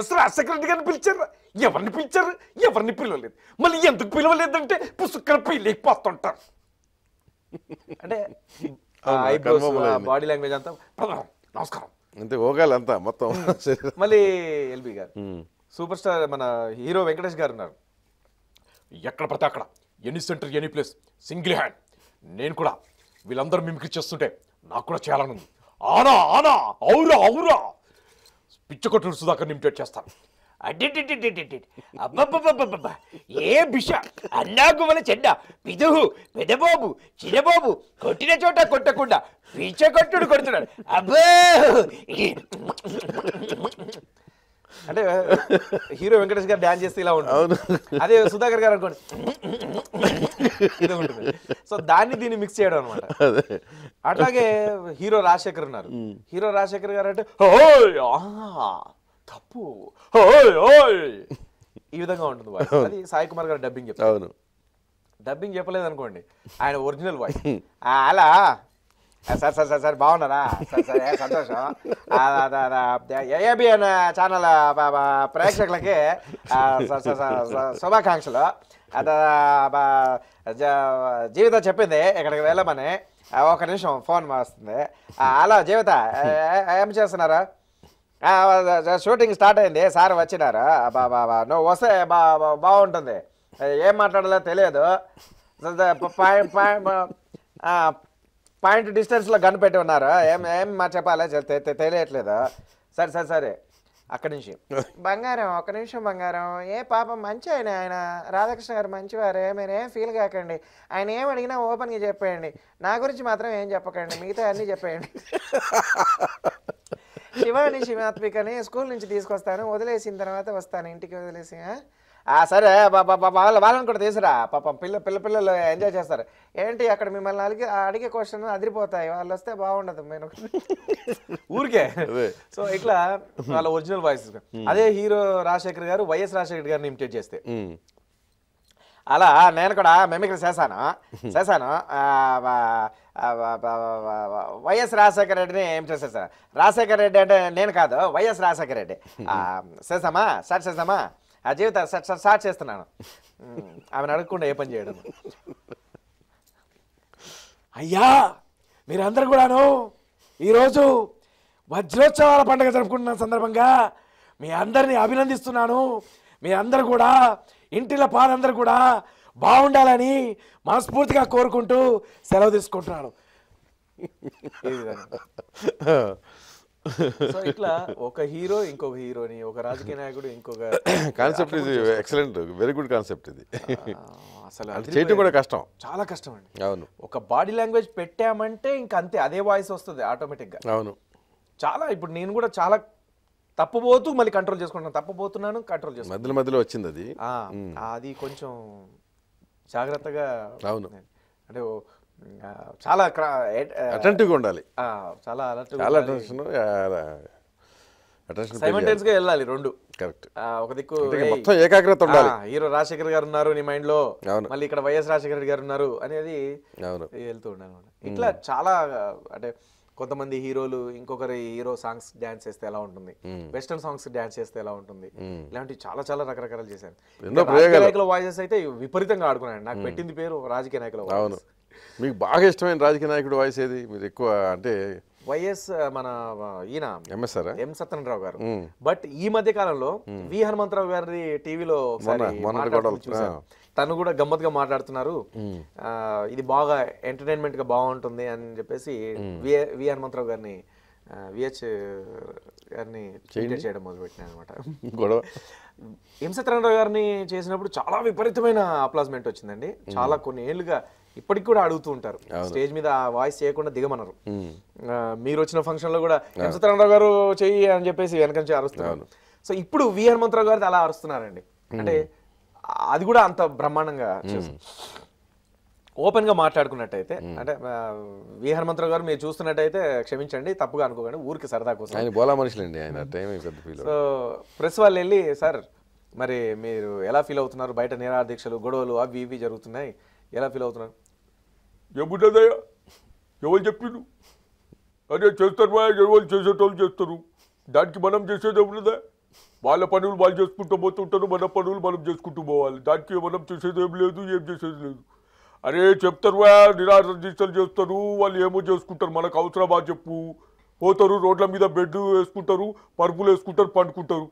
ఎస్ రాజశేఖర రెడ్డి గారిని పిలిచారా ఎవరిని పిలిచారు ఎవరిని పిలవలేదు మళ్ళీ ఎందుకు పిలవలేదంటే పుస్తకాలు పీలైపోతుంటారు అంటే బాడీ లాంగ్వేజ్ అంతా నమస్కారం అంతే ఓగాలి అంతా మొత్తం (laughs) మళ్ళీ ఎల్బి గారు సూపర్ స్టార్ మన హీరో వెంకటేష్ గారు ఉన్నారు ఎక్కడ పడితే అక్కడ any centre any place single hand నేను కూడా వీళ్ళందరూ మిమికి చేస్తుంటే నాకు కూడా చేయాలని ఉంది ఆనా ఆనా అవురా అవురా పిచ్చకొట్టు సుధాకర్ నిమిటేట్ చేస్తాను ఏ బిష అన్నాగుమల చెడ్డ పిదుహు పెదబాబు చిరబాబు కొట్టిన చోట కొట్టకుండా పిచ్చ కొట్టుడు కొడుతున్నాడు అబ్బా అంటే హీరో వెంకటేష్ గారు డాన్స్ చేస్తే ఇలా ఉంటుంది అదే సుధాకర్ గారు అనుకోండి సో దాన్ని దీన్ని మిక్స్ చేయడం అనమాట అట్లాగే హీరో రాజశేఖర్ ఉన్నారు హీరో రాజశేఖర్ గారు అంటే తప్పు ఈ విధంగా ఉంటుంది అది సాయి కుమార్ గారు డబ్బింగ్ చెప్తారు డబ్బింగ్ చెప్పలేదు అనుకోండి ఆయన ఒరిజినల్ వాయిస్ అలా సార్ సార్ సార్ సార్ బాగున్నారా సంతోషం ఏబిఎన్ ఛానల్ ప్రేక్షకులకి శుభాకాంక్షలు జీవితం చెప్పింది ఇక్కడికి వెళ్ళమని ఒక నిమిషం ఫోన్ వస్తుంది హలో జీవిత ఏం చేస్తున్నారు షూటింగ్ స్టార్ట్ అయింది సార్ వచ్చినారు బాబా నువ్వు వస్తే బా బాగుంటుంది ఏం మాట్లాడాలో తెలియదు పాయింట్ డిస్టెన్స్లో గన్ పెట్టి ఉన్నారు ఏం ఏం మా చెప్పాలా తెలియట్లేదు సరే సరే సరే అక్కడి నుంచి బంగారం ఒక నిమిషం బంగారం ఏ పాపం మంచి ఆయన ఆయన రాధాకృష్ణ గారు మంచివారే ఏం ఫీల్ కాకండి ఆయన ఏం అడిగినా ఓపెన్గా చెప్పేయండి నా గురించి మాత్రం ఏం చెప్పకండి మిగతా అన్నీ చెప్పేయండి (laughs) శివాణి శివాత్మికని స్కూల్ నుంచి తీసుకొస్తాను వదిలేసిన తర్వాత వస్తాను ఇంటికి వదిలేసి సరే వాళ్ళ వాళ్ళని కూడా తీసురా పాపం పిల్ల పిల్ల పిల్లలు ఎంజాయ్ చేస్తారు ఏంటి అక్కడ మిమ్మల్ని అడిగి అడిగే క్వశ్చన్ అదిరిపోతాయి వాళ్ళు వస్తే బాగుండదు నేను (laughs) ఊరికే సో ఇట్లా వాళ్ళ ఒరిజినల్ వాయిస్ hmm. అదే హీరో రాజశేఖర్ గారు వైఎస్ రాజశేఖర్ గారిని ఇమిటేట్ చేస్తే hmm. అలా నేను కూడా మెమిక్రీ చేశాను hmm. చేశాను వైఎస్ రాజశేఖర రెడ్డిని ఏం చేసేసాను రాజశేఖర రెడ్డి అంటే నేను కాదు వైఎస్ రాజశేఖర రెడ్డి చేసామా సార్ చేసామా ఆ జీవితం స్టార్ట్ చేస్తున్నాను ఆమెను అడగకుండా ఏ పని చేయడం అయ్యా మీరందరూ కూడాను ఈరోజు వజ్రోత్సవాల పండుగ జరుపుకుంటున్న సందర్భంగా మీ అందరినీ అభినందిస్తున్నాను మీ అందరు కూడా ఇంటిలో పాలందరూ కూడా బాగుండాలని మనస్ఫూర్తిగా కోరుకుంటూ సెలవు తీసుకుంటున్నాను (laughs) (laughs) సో ఇట్లా ఒక హీరో ఇంకొక హీరోని ఒక రాజకీయ నాయకుడు ఇంకొక (coughs) కాన్సెప్ట్ ఇది ఎక్సలెంట్ వెరీ గుడ్ కాన్సెప్ట్ ఇది అసలు చేయటం కూడా కష్టం చాలా కష్టం అండి అవును ఒక బాడీ లాంగ్వేజ్ పెట్టామంటే ఇంకా అంతే అదే వాయిస్ వస్తుంది ఆటోమేటిక్గా అవును చాలా ఇప్పుడు నేను కూడా చాలా తప్పు తప్పబోతూ మళ్ళీ కంట్రోల్ చేసుకుంటాను తప్పు పోతున్నాను కంట్రోల్ చేసుకుంటాను మధ్యలో మధ్యలో వచ్చింది అది అది కొంచెం జాగ్రత్తగా అవును అంటే చాలా అటెంటివ్గా ఉండాలి చాలా వెళ్ళాలి రెండు కరెక్ట్ ఒక దిక్కు మొత్తం ఏకాగ్రత ఉండాలి హీరో రాజశేఖర్ గారు ఉన్నారు నీ మైండ్ లో మళ్ళీ ఇక్కడ వైఎస్ రాజశేఖర్ గారు ఉన్నారు అనేది వెళ్తూ ఉండాలి ఇట్లా చాలా అంటే కొంతమంది హీరోలు ఇంకొకరి హీరో సాంగ్స్ డాన్స్ చేస్తే ఎలా ఉంటుంది వెస్టర్న్ సాంగ్స్ డాన్స్ చేస్తే ఎలా ఉంటుంది ఇలాంటివి చాలా చాలా రకరకాలు చేశాను రాజకీయ నాయకుల వాయిసెస్ అయితే విపరీతంగా ఆడుకున్నాను నాకు పెట్టింది పేరు రాజకీయ నాయకుల వాయిస్ మీకు బాగా ఇష్టమైన రాజకీయ నాయకుడు వాయిస్ ఏది మీరు ఎక్కువ అంటే వైఎస్ మన ఈయన ఎంఎస్ఆర్ ఎం సత్యనారాయణరావు గారు బట్ ఈ మధ్య కాలంలో వి హనుమంతరావు గారి టీవీలో తను కూడా గమ్మత్గా మాట్లాడుతున్నారు ఇది బాగా ఎంటర్టైన్మెంట్ గా బాగుంటుంది అని చెప్పేసి వి హనుమంతరావు గారిని విహెచ్ గారిని చేయడం మొదలుపెట్టినా అనమాట గొడవ ఎం సత్యనారాయణ గారిని చేసినప్పుడు చాలా విపరీతమైన అప్లాస్మెంట్ వచ్చిందండి చాలా కొన్ని ఏళ్ళుగా ఇప్పటికి కూడా అడుగుతూ ఉంటారు స్టేజ్ మీద ఆ వాయిస్ చేయకుండా దిగమనరు మీరు వచ్చిన ఫంక్షన్ లో కూడా ఎంసతరంగరావు గారు చెయ్యి అని చెప్పేసి వెనక నుంచి అరుస్తున్నారు సో ఇప్పుడు వి హనుమంతరావు గారు అలా అరుస్తున్నారండి అంటే అది కూడా అంత బ్రహ్మాండంగా ఓపెన్ గా మాట్లాడుకున్నట్టయితే అంటే వి హనుమంతరావు గారు మీరు చూస్తున్నట్టయితే క్షమించండి తప్పుగా అనుకోకండి ఊరికి సరదా కోసం ఆయన సో ప్రెస్ వాళ్ళు వెళ్ళి సార్ మరి మీరు ఎలా ఫీల్ అవుతున్నారు బయట దీక్షలు గొడవలు అవి ఇవి జరుగుతున్నాయి ఎలా ఫీల్ అవుతున్నారు ఏముండదయ్యా ఎవరు చెప్పిండు అదే చేస్తారు బాయ్ ఎవరు చేసేటోళ్ళు చేస్తారు దానికి మనం చేసేది ఏమున్నదా వాళ్ళ పనులు వాళ్ళు చేసుకుంటూ పోతుంటారు మన పనులు మనం చేసుకుంటూ పోవాలి దానికి మనం చేసేది ఏం లేదు ఏం చేసేది లేదు అరే చెప్తారు నిరాశ నిరాశలు చేస్తారు వాళ్ళు ఏమో చేసుకుంటారు మనకు అవసరం బాగా చెప్పు పోతారు రోడ్ల మీద బెడ్ వేసుకుంటారు పరుపులు వేసుకుంటారు పండుకుంటారు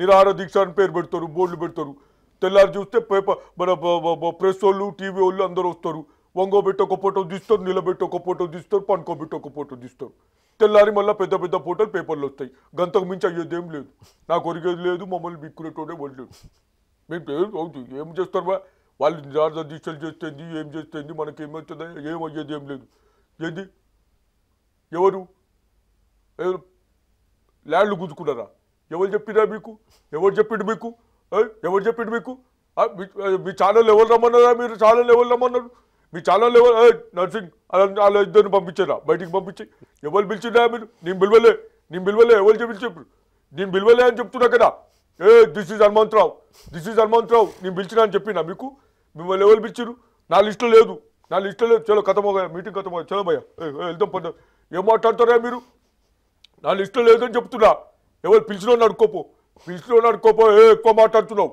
నిరాహార దీక్ష అని పేరు పెడతారు బోర్డులు పెడతారు తెల్లారు చూస్తే పేపర్ మన ప్రెస్ వాళ్ళు టీవీ వాళ్ళు అందరూ వస్తారు వంగోబెట్టి ఒక ఫోటో తీస్తారు నిలబెట్టి ఒక ఫోటో తీస్తారు పండుకోబెట్టి ఒక ఫోటో తీస్తారు తెల్లారి మళ్ళీ పెద్ద పెద్ద ఫోటోలు పేపర్లు వస్తాయి గంతకు మించి అయ్యేదేం లేదు నాకు ఒరిగేది లేదు మమ్మల్ని బిక్కునేటోడే వాళ్ళు మేము ఏం చేస్తారు వాళ్ళు జాగ్రత్త దీక్షలు చేస్తుంది ఏం చేస్తుంది మనకి ఏమవుతుందా ఏం ఏం లేదు ఏంది ఎవరు ఎవరు ల్యాండ్లు గుంజుకున్నారా ఎవరు చెప్పిరా మీకు ఎవరు చెప్పిండు మీకు ఎవరు చెప్పిండు మీకు మీ ఛానల్ ఎవరు రమ్మన్నారా మీరు ఛానల్ ఎవరు రమ్మన్నారు మీ ఛానల్ ఎవరు నర్సింగ్ అలా ఇద్దరిని పంపించారా బయటికి పంపించి ఎవరు పిలిచిందా మీరు నేను పిలవలే నేను పిలవలే ఎవరు చెప్పి చెప్పు నేను పిలవలే అని చెప్తున్నా కదా ఏ this is Hanumantha Rao this is Hanumantha Rao నేను పిలిచినా అని చెప్పినా మీకు మిమ్మల్ని ఎవరు పిలిచిరు నా లిస్టులో లేదు నా లిస్టులో లేదు చలో కథమోగా మీటింగ్ కథమో చలో భయ్య వెళ్తాం పద ఏం మాట్లాడతారా మీరు నా లిస్టులో లేదని చెప్తున్నా ఎవరు పిలిచినో నడుకోపో పిలిచినో నడుకోపో ఏ ఎక్కువ మాట్లాడుతున్నావు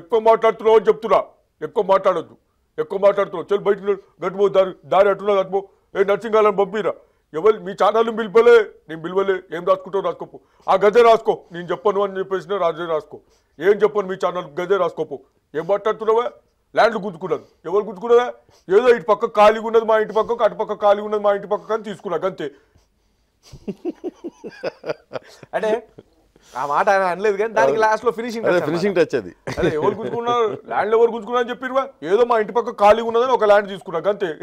ఎక్కువ మాట్లాడుతున్నావు అని చెప్తున్నా ఎక్కువ మాట్లాడద్దు ఎక్కువ మాట్లాడుతున్నావు చెల్లి బయట గట్టుపో దారి దారి అట్టున్నా గట్టుపో ఏ నర్సింగాలను పంపిరా ఎవరు మీ ఛానల్ పిలిపలే నేను పిలవలే ఏం రాసుకుంటావు రాసుకోపు ఆ గజ రాసుకో నేను చెప్పను అని చెప్పేసిన రాజే రాసుకో ఏం చెప్పను మీ ఛానల్ గజే రాసుకోపు ఏం మాట్లాడుతున్నావా ల్యాండ్ గుంజుకున్నాను ఎవరు గుంజుకున్నావా ఏదో ఇటు పక్క ఖాళీగా ఉన్నది మా ఇంటి పక్కకు అటు పక్క ఖాళీగా ఉన్నది మా ఇంటి పక్కకు అని తీసుకున్నాక అంతే (laughs) అంటే ఆ మాట ఆయన అనలేదు కానీ దానికి లాస్ట్ లో ఫినిషింగ్ ఫినిషింగ్ టచ్ అది ఎవరు గుంజుకున్నారు ల్యాండ్ ఎవరు గుంజుకున్నారు అని చెప్పిరువా ఏదో మా ఇంటి పక్క ఖాళీ ఉన్నదని ఒక ల్యాండ్ తీసుకున్నాక అంతే (laughs)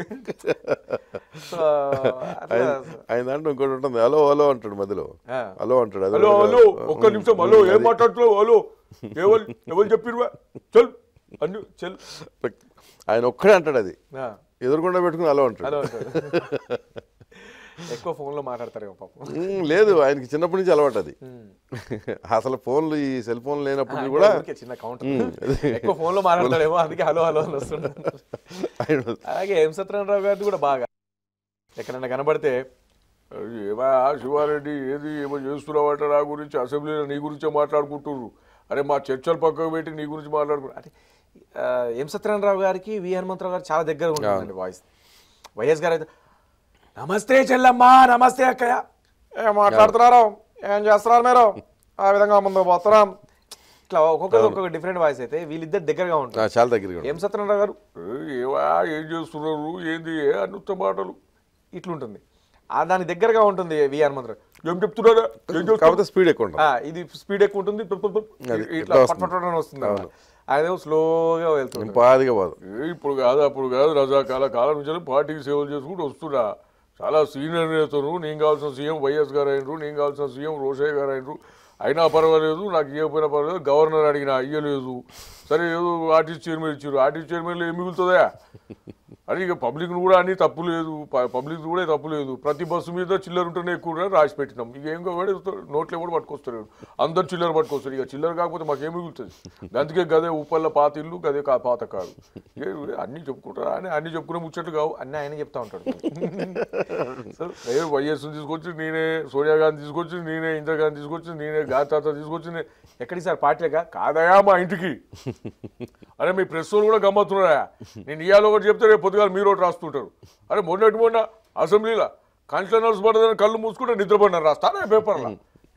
ఆయన దాంట్లో ఇంకోటి ఉంటుంది హలో హలో అంటాడు మధ్యలో హలో అంటాడు హలో హలో ఒక్క నిమిషం హలో ఏం మాట్లాడుతున్నావు హలో ఎవరు ఎవరు చెప్పిరువా చల్ అన్ను చల్ ఆయన ఒక్కడే అంటాడు అది ఎదురుకుండా పెట్టుకుని హలో అంటాడు (laughs) ఎక్కువ ఫోన్లో మాట్లాడతారేమో పాపం లేదు ఆయనకి చిన్నప్పటి నుంచి అలవాటు అది అసలు ఫోన్లు ఈ సెల్ ఫోన్ లేనప్పుడు కూడా చిన్న కౌంటర్ ఎక్కువ ఫోన్లో మాట్లాడతాడేమో అందుకే హలో హలో అని అలాగే ఎం రావు గారిది కూడా బాగా ఎక్కడైనా కనబడితే ఏమా శివారెడ్డి ఏది ఏమో చేస్తున్నావంట నా గురించి అసెంబ్లీలో నీ గురించే మాట్లాడుకుంటున్నారు అరే మా చర్చలు పక్కకు పెట్టి నీ గురించి మాట్లాడుకుంటారు అంటే ఎం సత్యనారాయణరావు గారికి వి హనుమంతరావు గారు చాలా దగ్గర ఉంటుందండి వాయిస్ వైఎస్ గారు అయితే నమస్తే చెల్లమ్మా నమస్తే అక్కయ్య ఏం మాట్లాడుతున్నారు ఏం చేస్తున్నారు మీరు ఆ విధంగా ముందు పోతున్నాం ఇట్లా ఒక్కొక్కరు ఒక్కొక్క డిఫరెంట్ వాయిస్ అయితే వీళ్ళిద్దరు దగ్గరగా ఉంటారు చాలా దగ్గరగా ఏం సత్యనారాయణ గారు ఏవా ఏం చేస్తున్నారు ఏంది అనుత్త మాటలు ఇట్లుంటుంది ఆ దాని దగ్గరగా ఉంటుంది వి హనుమంతరావు ఏం చెప్తున్నారా కాకపోతే స్పీడ్ ఎక్కువ ఇది స్పీడ్ ఎక్కువ ఉంటుంది ఇట్లా వస్తుంది అదే స్లోగా వెళ్తుంది పాదిగా పోదు ఇప్పుడు కాదు అప్పుడు కాదు రజాకాల కాలం నుంచి పార్టీకి సేవలు చేసుకుంటూ వస్తున్నా చాలా సీనియర్ నేతలు నేను కావాల్సిన సీఎం వైఎస్ గారు అయినరు నేను కావాల్సిన సీఎం రోషయ్య గారు అయినరు అయినా పర్వాలేదు నాకు ఇవ్వకపోయినా పర్వాలేదు గవర్నర్ అడిగినా ఇవ్వలేదు సరే ఏదో ఆర్టీసీ చైర్మన్ ఇచ్చారు ఆర్టీసీ చైర్మన్లో ఏం మిగులుతుందా (laughs) అది ఇక పబ్లిక్ కూడా అని తప్పు లేదు పబ్లిక్ కూడా తప్పు లేదు ప్రతి బస్సు మీద చిల్లర ఉంటేనే ఎక్కువ రాసి పెట్టినాం ఇక ఏం కాదు నోట్లో కూడా పట్టుకొస్తారు అందరు చిల్లర పట్టుకొస్తారు ఇక చిల్లర కాకపోతే మాకేం మిగులుతుంది (laughs) అందుకే గదే ఉప్పల్ల పాత ఇల్లు గదే కా పాత కాదు అన్నీ చెప్పుకుంటారు అని అన్నీ చెప్పుకునే ముచ్చట్లు కావు అన్నీ ఆయన చెప్తా ఉంటాడు (laughs) వైఎస్ తీసుకొచ్చి నేనే సోనియా గాంధీ తీసుకొచ్చి నేనే ఇందిరా గాంధీ తీసుకొచ్చి నేనే గాంధీ తాత తీసుకొచ్చి ఎక్కడికి సార్ పార్టీలేక కాదయా మా ఇంటికి అరే మీ ప్రెస్ వాళ్ళు కూడా గమ్మత్తున్నారా నేను ఇవాళ ఒకటి చెప్తే రేపు పొద్దుగా మీరు ఒకటి రాస్తుంటారు అరే మొన్నటి మొన్న అసెంబ్లీలో కన్షనర్స్ పడదని కళ్ళు మూసుకుంటే నిద్రపడినారు రాస్తారా పేపర్లో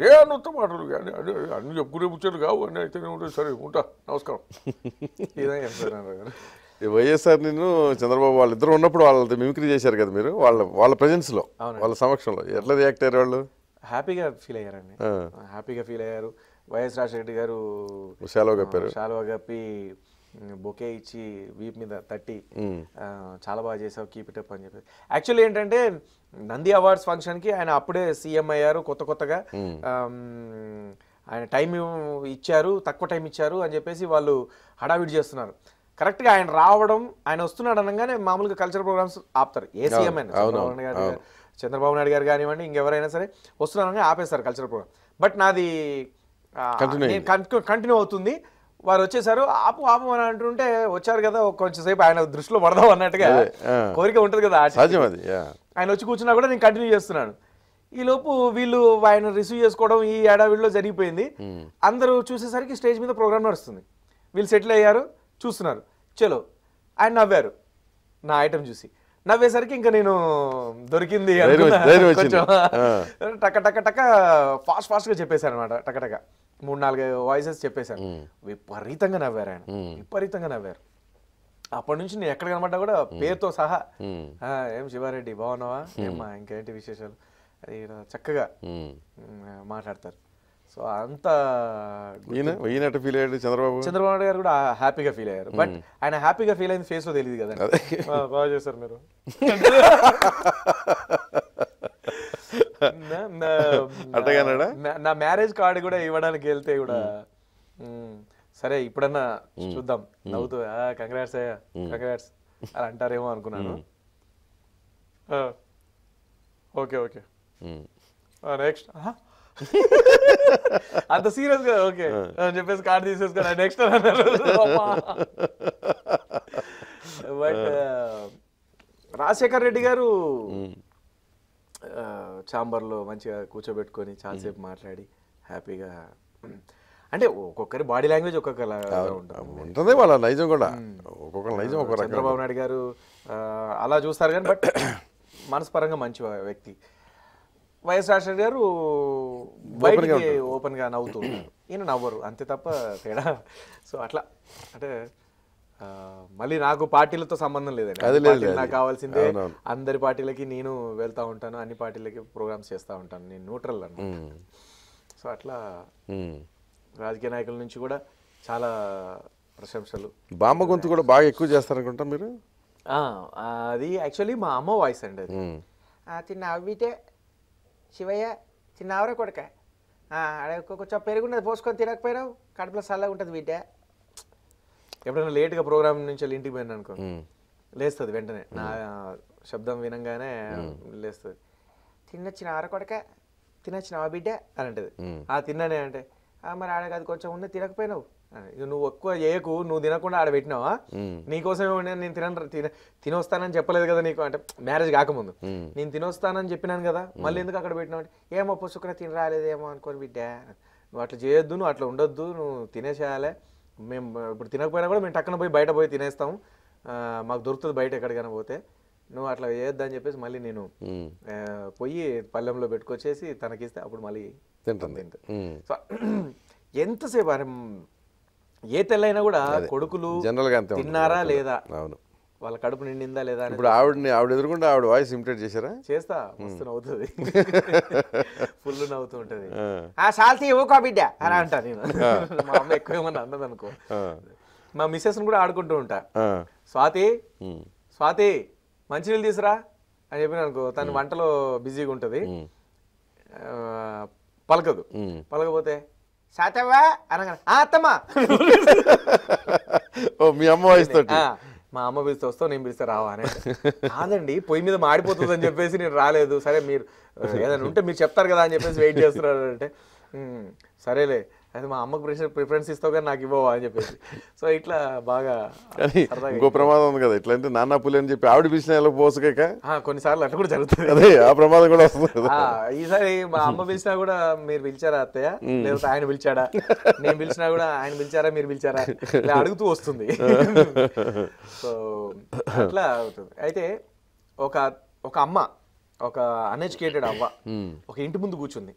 ఏ అనుత్త మాటలు కానీ అన్ని చెప్పుకునే ముచ్చట్లు కావు అన్నీ అయితే సరే ఉంటా నమస్కారం వైఎస్ఆర్ నేను చంద్రబాబు వాళ్ళిద్దరు ఉన్నప్పుడు వాళ్ళతో మిమిక్రీ చేశారు కదా మీరు వాళ్ళ వాళ్ళ ప్రజెన్స్లో వాళ్ళ సమక్షంలో ఎట్లా రియాక్ట్ అయ్యారు వాళ్ళు హ్యాపీగా ఫీల్ అయ్యారండి హ్యాపీగా ఫీల్ అయ్యారు వైఎస్ రాజశేఖర గారు శాలువ కప్పారు శాలువ కప్పి బొకే ఇచ్చి వీప్ మీద తట్టి చాలా బాగా చేసావు కీప్ ఇట్ అప్ అని చెప్పేసి యాక్చువల్లీ ఏంటంటే నంది అవార్డ్స్ ఫంక్షన్ కి ఆయన అప్పుడే సీఎం అయ్యారు కొత్త కొత్తగా ఆయన టైం ఇచ్చారు తక్కువ టైం ఇచ్చారు అని చెప్పేసి వాళ్ళు హడావిడి చేస్తున్నారు కరెక్ట్గా ఆయన రావడం ఆయన వస్తున్నాడు అనగానే మామూలుగా కల్చర్ ప్రోగ్రామ్స్ ఆపుతారు ఏ సీఎం అయినా చంద్రబాబు నాయుడు గారు కానివ్వండి ఇంకెవరైనా సరే వస్తున్నారని ఆపేస్తారు కల్చర్ ప్రోగ్రామ్ బట్ నాది కంటిన్యూ అవుతుంది వారు వచ్చేసారు ఆపు ఆపు అని అంటుంటే వచ్చారు కదా కొంచెంసేపు ఆయన దృష్టిలో పడదాం అన్నట్టుగా కోరిక ఉంటుంది కదా ఆయన వచ్చి కూర్చున్నా కూడా నేను కంటిన్యూ చేస్తున్నాను ఈ లోపు వీళ్ళు ఆయన రిసీవ్ చేసుకోవడం ఈ ఏడాదిలో జరిగిపోయింది hmm. అందరూ చూసేసరికి స్టేజ్ మీద ప్రోగ్రామ్ నడుస్తుంది వీళ్ళు సెటిల్ అయ్యారు చూస్తున్నారు చలో ఆయన నవ్వారు నా ఐటమ్ చూసి నవ్వేసరికి ఇంకా నేను దొరికింది టక్క టక టక టక ఫాస్ట్ ఫాస్ట్గా చెప్పేశాను అనమాట టక్క టక్క మూడు నాలుగు వాయిసెస్ చెప్పేశాను విపరీతంగా నవ్వారు ఆయన విపరీతంగా నవ్వారు అప్పటి నుంచి నేను ఎక్కడ కనబడ్డా కూడా పేరుతో సహా ఏం శివారెడ్డి బాగున్నావా ఏమ్మా ఇంకేంటి విశేషాలు అది చక్కగా మాట్లాడతారు సో అంత ఈయనట ఫీల్ అయ్యాడు చంద్రబాబు చంద్రబాబు నాయుడు గారు కూడా హ్యాపీగా ఫీల్ అయ్యారు బట్ ఆయన హ్యాపీగా ఫీల్ అయింది ఫేస్ లో తెలియదు కదా బాగా చేశారు మీరు (laughs) (laughs) నా మ్యారేజ్ కార్డు కూడా ఇవ్వడానికి వెళ్తే కూడా సరే ఇప్పుడన్నా చూద్దాం నవ్వుతూ కంగ్రాట్స్ కంగ్రాట్స్ అని అంటారేమో అనుకున్నాను ఓకే ఓకే నెక్స్ట్ అంత సీరియస్ గా ఓకే అని చెప్పేసి కార్డు తీసేసుకో నెక్స్ట్ అన్నారు (laughs) బట్ రాజశేఖర్ రెడ్డి గారు ఛాంబర్లో మంచిగా కూర్చోబెట్టుకొని చాలాసేపు మాట్లాడి హ్యాపీగా అంటే ఒక్కొక్కరి బాడీ లాంగ్వేజ్ ఒక్కొక్కలా ఉంటుంది వాళ్ళ నైజం కూడా ఒక్కొక్కరు నైజం ఒక చంద్రబాబు నాయుడు గారు అలా చూస్తారు కానీ బట్ (coughs) మనస్పరంగా మంచి వ్యక్తి వైఎస్ రాజశేఖర్ గారు బయటికి ఓపెన్గా నవ్వుతూ ఈయన నవ్వరు అంతే తప్ప తేడా సో అట్లా అంటే మళ్ళీ నాకు పార్టీలతో సంబంధం లేదండి నాకు కావాల్సిందే అందరి పార్టీలకి నేను వెళ్తా ఉంటాను అన్ని పార్టీలకి ప్రోగ్రామ్స్ చేస్తూ ఉంటాను నేను న్యూట్రల్ అన్న సో అట్లా రాజకీయ నాయకుల నుంచి కూడా చాలా ప్రశంసలు బామ్మ గొంతు కూడా బాగా ఎక్కువ చేస్తారనుకుంటా మీరు అది యాక్చువల్లీ మా అమ్మ వాయిస్ అండి అది చిన్న అవ్వితే శివయ్య చిన్న కొడక అక్కడ కొంచెం పెరుగున్నది పోసుకొని తినకపోయినావు కడుపులో చల్లగా ఉంటుంది బిడ్డ ఎప్పుడైనా లేట్గా ప్రోగ్రామ్ నుంచి వెళ్ళి ఇంటికి పోయినా అనుకో లేస్తుంది వెంటనే నా శబ్దం వినంగానే లేస్తుంది తినొచ్చిన ఆరకొడక తినొచ్చిన ఆ బిడ్డ అని అంటది ఆ తిన్నానే అంటే మరి ఆడ అది కొంచెం ఉంది తినకపోయినావు నువ్వు ఎక్కువ చేయకు నువ్వు తినకుండా ఆడ పెట్టినావా నీకోసమే ఉండే నేను తిన తినొస్తానని చెప్పలేదు కదా నీకు అంటే మ్యారేజ్ కాకముందు నేను తినొస్తానని చెప్పినాను కదా మళ్ళీ ఎందుకు అక్కడ పెట్టినావు అంటే ఏమో పుసుకునే తిని రాలేదేమో అనుకోని బిడ్డ నువ్వు అట్లా చేయొద్దు నువ్వు అట్లా ఉండొద్దు నువ్వు తినేసేయాలి మేము ఇప్పుడు తినకపోయినా కూడా మేము టక్కన పోయి బయట పోయి తినేస్తాం మాకు దొరుకుతుంది బయట ఎక్కడికైనా పోతే నువ్వు అట్లా చేయొద్దని చెప్పేసి మళ్ళీ నేను పోయి పల్లెంలో పెట్టుకొచ్చేసి తనకిస్తే అప్పుడు మళ్ళీ తింటాను తింటా సో (clears throat) ఎంతసేపు ఏ తెల్లైనా కూడా కొడుకులు తిన్నారా లేదా అవును వాళ్ళ కడుపు నిండిందా లేదా ఇప్పుడు ఆవిడని ఆవిడ ఎదుర్కొంటే ఆవిడ వాయిస్ ఇమిటేట్ చేశారా చేస్తా మస్తు నవ్వుతుంది ఫుల్ (laughs) నవ్వుతూ ఉంటుంది ఆ సాల్తీ ఓ బిడ్డ అని అంటా నేను మా అమ్మ ఎక్కువ ఏమన్నా అన్నది అనుకో మా మిస్సెస్ కూడా ఆడుకుంటూ ఉంటా స్వాతి స్వాతి మంచినీళ్ళు తీసురా అని చెప్పిన అనుకో తను వంటలో బిజీగా ఉంటుంది పలకదు పలకపోతే సాతవా అనగా అత్తమ్మా (laughs) ఓ మీ అమ్మ వాయిస్ తోటి మా అమ్మ పిలిస్తే వస్తావు నేను పిలిస్తే రావా అని కాదండి పొయ్యి మీద మాడిపోతుంది అని చెప్పేసి నేను రాలేదు సరే మీరు ఏదైనా ఉంటే మీరు చెప్తారు కదా అని చెప్పేసి వెయిట్ చేస్తున్నారు అంటే సరేలే అయితే మా అమ్మకు ప్రిఫరెన్స్ ప్రిఫరెన్స్ ఇస్తావు కానీ నాకు ఇవ్వవు అని చెప్పేసి సో ఇట్లా బాగా ఇంకో ప్రమాదం ఉంది కదా ఇట్లా అంటే నాన్న పులి అని చెప్పి ఆవిడ పిలిచిన ఎలా పోసుకాక కొన్నిసార్లు అట్లా కూడా జరుగుతుంది అదే ఆ ప్రమాదం కూడా వస్తుంది ఈసారి మా అమ్మ పిలిచినా కూడా మీరు పిలిచారా అత్తయ్య లేకపోతే ఆయన పిలిచాడా నేను పిలిచినా కూడా ఆయన పిలిచారా మీరు పిలిచారా ఇలా అడుగుతూ వస్తుంది సో అట్లా అవుతుంది అయితే ఒక ఒక అమ్మ ఒక అన్ఎడ్యుకేటెడ్ అవ్వ ఒక ఇంటి ముందు కూర్చుంది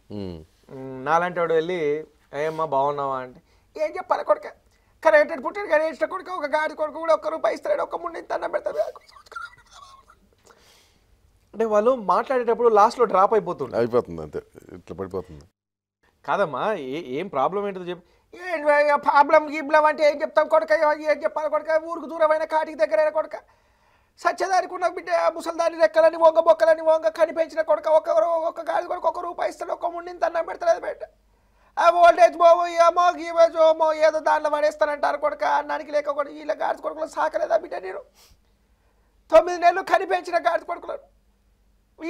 నాలాంటి వాడు వెళ్ళి ఏమ్మా బాగున్నావా అంటే ఏం చెప్పాలి కొడుక కానీ ఏంటంటే పుట్టిన కానీ కొడుకు ఒక గాడి కొడుకు కూడా ఒక్క రూపాయి ఇస్తాడు ఒక ముందు తన్న పెడతాడు అంటే వాళ్ళు మాట్లాడేటప్పుడు లాస్ట్లో డ్రాప్ అయిపోతుంది అయిపోతుంది అంతే ఇట్లా పడిపోతుంది కాదమ్మా ఏ ఏం ప్రాబ్లం ఏంటో చెప్పి ఏం ప్రాబ్లం గిబ్లం అంటే ఏం చెప్తాం కొడక ఏం చెప్పాలి కొడక ఊరికి దూరమైన కాటికి దగ్గరైన కొడక సత్యదారికి ఉన్న బిడ్డ ముసలిదాని రెక్కలని వంగ బొక్కలని వంగ కనిపించిన కొడక ఒక్క ఒక్క గాడి కొడుకు ఒక రూపాయి ఇస్తాడు ఒక్క ముండిని అన్నం పెడతాడు అది పెట్ట ఆ ఓల్టేజ్ బాబు ఏమో గీవేజోమో ఏదో దాంట్లో పడేస్తానంటారు కొడుక అన్నానికి లేక కొడుకు వీళ్ళ గాడ్స్ కొడుకులు సాకలేదా బిడ్డ నేను తొమ్మిది నెలలు కనిపించిన గాడ్స్ కొడుకులను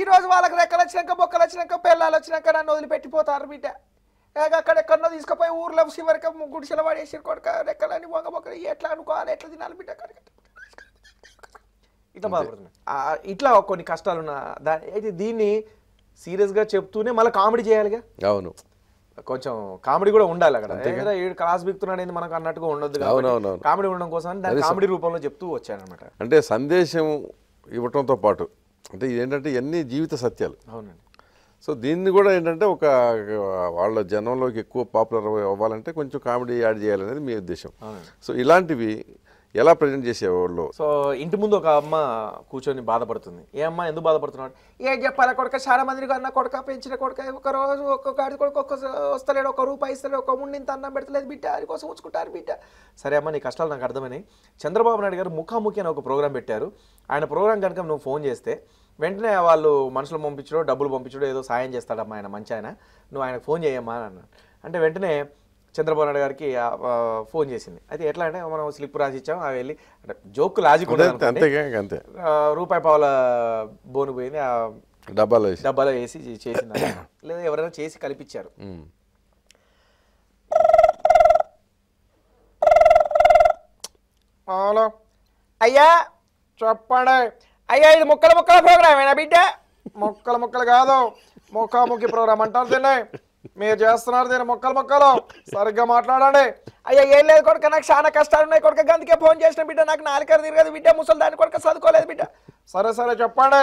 ఈరోజు వాళ్ళకి రెక్కలు వచ్చినాక బొక్కలు వచ్చినాక పిల్లలు వచ్చినాక నన్ను వదిలిపెట్టిపోతారు బిడ్డ అక్కడ ఎక్కడో తీసుకుపోయి ఊర్లో చివరికి గుడిసెల పడేసి కొడుక రెక్కలని వంగ బొక్కలు ఎట్లా అనుకోవాలి ఎట్లా తినాలి బిడ్డ ఇట్లా బాధపడుతున్నాయి ఇట్లా కొన్ని కష్టాలు ఉన్న దాని అయితే దీన్ని సీరియస్గా చెప్తూనే మళ్ళీ కామెడీ చేయాలిగా అవును కొంచెం కామెడీ కూడా ఉండాలి అక్కడ ఏడు క్లాస్ బిక్తున్నాడు అనేది మనకు అన్నట్టుగా ఉండదు అవునవును కామెడీ ఉండడం కోసం కామెడీ రూపంలో చెప్తూ అనమాట అంటే సందేశం ఇవ్వటంతో పాటు అంటే ఏంటంటే ఇవన్నీ జీవిత సత్యాలు అవునండి సో దీన్ని కూడా ఏంటంటే ఒక వాళ్ళ జనంలోకి ఎక్కువ పాపులర్ అవ్వాలంటే కొంచెం కామెడీ యాడ్ చేయాలనేది మీ ఉద్దేశం సో ఇలాంటివి ఎలా ప్రజెంట్ చేసేవాళ్ళు సో ఇంటి ముందు ఒక అమ్మ కూర్చొని బాధపడుతుంది ఏ అమ్మ ఎందుకు బాధపడుతున్నాడు ఏం చెప్పాలి కొడక చాలా మందిని అన్న కొడక పెంచిన కొడక ఒక రోజు ఒక్క గాడి కొడుకు ఒక్క వస్తలేడు ఒక రూపాయి ఇస్తాడు ఒక ముందు ఇంత అన్నం పెడతలేదు బిడ్డ అది కోసం ఉంచుకుంటారు బిడ్డ సరే అమ్మ నీ కష్టాలు నాకు అర్థమని చంద్రబాబు నాయుడు గారు ముఖాముఖి అని ఒక ప్రోగ్రాం పెట్టారు ఆయన ప్రోగ్రాం కనుక నువ్వు ఫోన్ చేస్తే వెంటనే వాళ్ళు మనుషులు పంపించడో డబ్బులు పంపించడో ఏదో సాయం చేస్తాడమ్మా ఆయన మంచి ఆయన నువ్వు ఆయనకు ఫోన్ చేయమ్మా అన్నాడు అంటే వెంటనే చంద్రబాబు నాయుడు గారికి ఫోన్ చేసింది అయితే ఎట్లా అంటే మనం స్లిప్ రాసి ఇచ్చాం అవి వెళ్ళి అంటే జోక్ లాజిక్ రూపాయి పావుల బోను పోయింది డబ్బాలో డబ్బాలో వేసి చేసింది లేదా ఎవరైనా చేసి కల్పించారు అయ్యా చెప్పండి అయ్యా ఇది ముక్కల ముక్కల ప్రోగ్రామ్ బిడ్డ ముక్కల ముక్కలు కాదు ముఖాముఖి ప్రోగ్రామ్ అంటారు తిన్నాయి మీరు చేస్తున్నారు నేను మొక్కలు మొక్కలు సరిగ్గా మాట్లాడండి అయ్యా ఏం లేదు కొడుక నాకు చాలా కష్టాలు ఉన్నాయి కొడుక గందుకే ఫోన్ చేసిన బిడ్డ నాకు నాలుకర తిరగదు బిడ్డ ముసలి దాన్ని కొడుక చదువుకోలేదు బిడ్డ సరే సరే చెప్పండి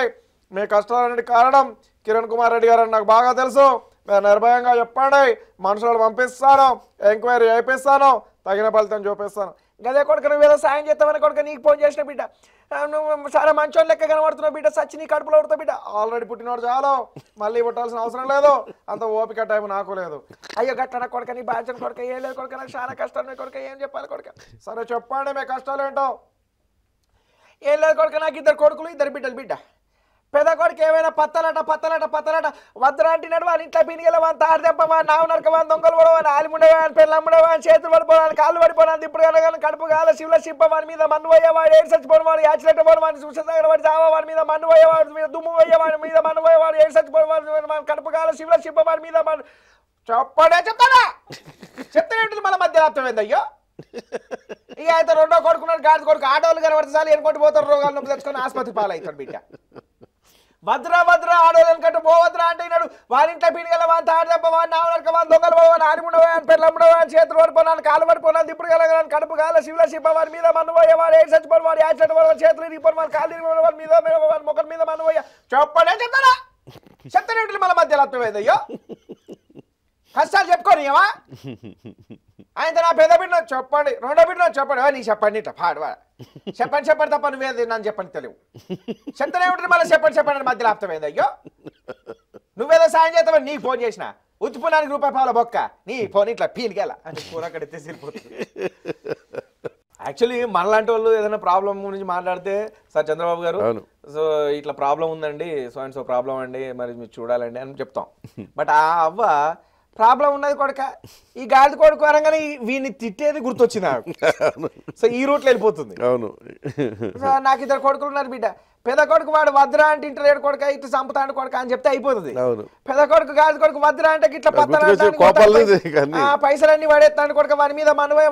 మీ కష్టాలనే కారణం కిరణ్ కుమార్ రెడ్డి గారు నాకు బాగా తెలుసు మీరు నిర్భయంగా చెప్పండి మనుషులు పంపిస్తాను ఎంక్వైరీ చేయిస్తాను తగిన ఫలితం చూపిస్తాను గదే కొడుకు నువ్వు ఏదో సాయం చేస్తామని కొడుకు నీకు ఫోన్ చేసిన బిడ్డ నువ్వు చాలా మంచోని లెక్క కనబడుతున్నావు బిడ్డ సచ్చి నీ కడుపులో పడుతావు బిడ్డ ఆల్రెడీ పుట్టినోడు చాలు మళ్ళీ పుట్టాల్సిన అవసరం లేదు అంత ఓపిక టైం నాకు లేదు అయ్యో గట్టన కొడుక నీ బాధ్యత కొడుక ఏం లేదు కొడుక నాకు చాలా కష్టం కొడుక ఏం చెప్పాలి కొడుక సరే చెప్పండి మీ కష్టాలు ఏంటో ఏం లేదు కొడుక నాకు ఇద్దరు కొడుకులు ఇద్దరు బిడ్డలు బిడ్డ పెద్ద కొడుకు ఏమైనా పత్తలట పత్తలట పత్తలట వద్దరు అంటున్నాడు వాళ్ళ ఇంట్లో పినిగల వాళ్ళ తాడు దెబ్బ వాళ్ళ నావు నరక వాళ్ళ దొంగలు పడవ ఆలిముండేవా పెళ్ళమ్ముడేవా చేతులు పడిపోవాలి కాళ్ళు పడిపోవాలి ఇప్పుడు కనుక కడుపు కాల శివుల శింప వాడి మీద మన్ను పోయేవాడు ఏడు చచ్చిపోయిన వాడు యాచిలెట్ పోయిన వాడు సుసంసాగర వాడు చావా వాడి మీద మన్ను పోయేవాడు మీద దుమ్ము పోయేవాడి మీద మన్ను పోయేవాడు ఏడు చచ్చిపోయిన వాడు కడుపు కాల శివుల శింప వాడి మీద మన చెప్పడే చెప్తాడా చెప్తానే మన మధ్య అర్థమైందయ్యో ఇక అయితే రెండో కొడుకున్నాడు గాడి కొడుకు ఆడవాళ్ళు కనబడతారు ఎనుకోటి పోతారు రోగాలు నొప్పి తెచ్చుకొని ఆసుపత్రి పాలవుతాడు బిడ్డ వద్ర వద్ర కట్టు పోవద్రా అంటే ఇన్నాడు వారి ఇంట్లో పీడిగల వాని తాడదెబ్బ వాని నావనక వాని దొంగలు పోవాని ఆరిముండవాని పెళ్ళముడవాని చేతులు పడిపోనాను కాలు పడిపోనాను దిప్పుడు కలగనాను కడుపు కాల శివుల శివ వారి మీద మన్నుపోయే వాడు ఏడు చచ్చిపోయి వాడు యాడ్ చచ్చిపోయి వాడు చేతులు ఇరిగిపోయి వాడు కాలు ఇరిగిపోయి వాడి మీద వాడి ముఖం మీద మన్నుపోయా చెప్పడే చెప్తారా చెప్తారేంటి మన మధ్యలో అయ్యో కష్టాలు చెప్పుకోనియవా ఆయన నా పెద్ద బిడ్డ చెప్పండి రెండో బిడ్డ చెప్పండి నీ చెప్పండి ఇట్లా పాడవా చెప్పండి చెప్పండి తప్ప నువ్వేది నన్ను చెప్పండి తెలియవు చెప్తానే ఉంటుంది మళ్ళీ చెప్పండి చెప్పండి మధ్యలో ఆపుతామైంది అయ్యో నువ్వేదో సాయం చేస్తావని నీకు ఫోన్ చేసిన ఉత్పునానికి రూపాయి పాల బొక్క నీ ఫోన్ ఇట్లా పీలికేలా అంటే ఫోన్ అక్కడ ఎత్తేసి యాక్చువల్లీ మనలాంటి వాళ్ళు ఏదైనా ప్రాబ్లం గురించి మాట్లాడితే సార్ చంద్రబాబు గారు సో ఇట్లా ప్రాబ్లం ఉందండి సో అండ్ సో ప్రాబ్లం అండి మరి మీరు చూడాలండి అని చెప్తాం (laughs) బట్ ఆ అవ్వ ప్రాబ్లం ఉన్నది కొడక ఈ గాలి కొడుకు అనగానే వీడిని తిట్టేది గుర్తొచ్చింది నాకు సో ఈ రూట్లో వెళ్ళిపోతుంది అవును నాకు ఇద్దరు కొడుకులు ఉన్నారు బిడ్డ పెద్ద కొడుకు వాడు వద్రా అంటే ఇంటర్లేడు కొడుక ఇటు సంపుతాడు కొడుక అని చెప్తే అయిపోతుంది పెద్ద కొడుకు గాలి కొడుకు వద్రా అంటే ఇట్లా పత్తా పైసలన్నీ వాడేస్తాడు కొడుక వాడి మీద మనవే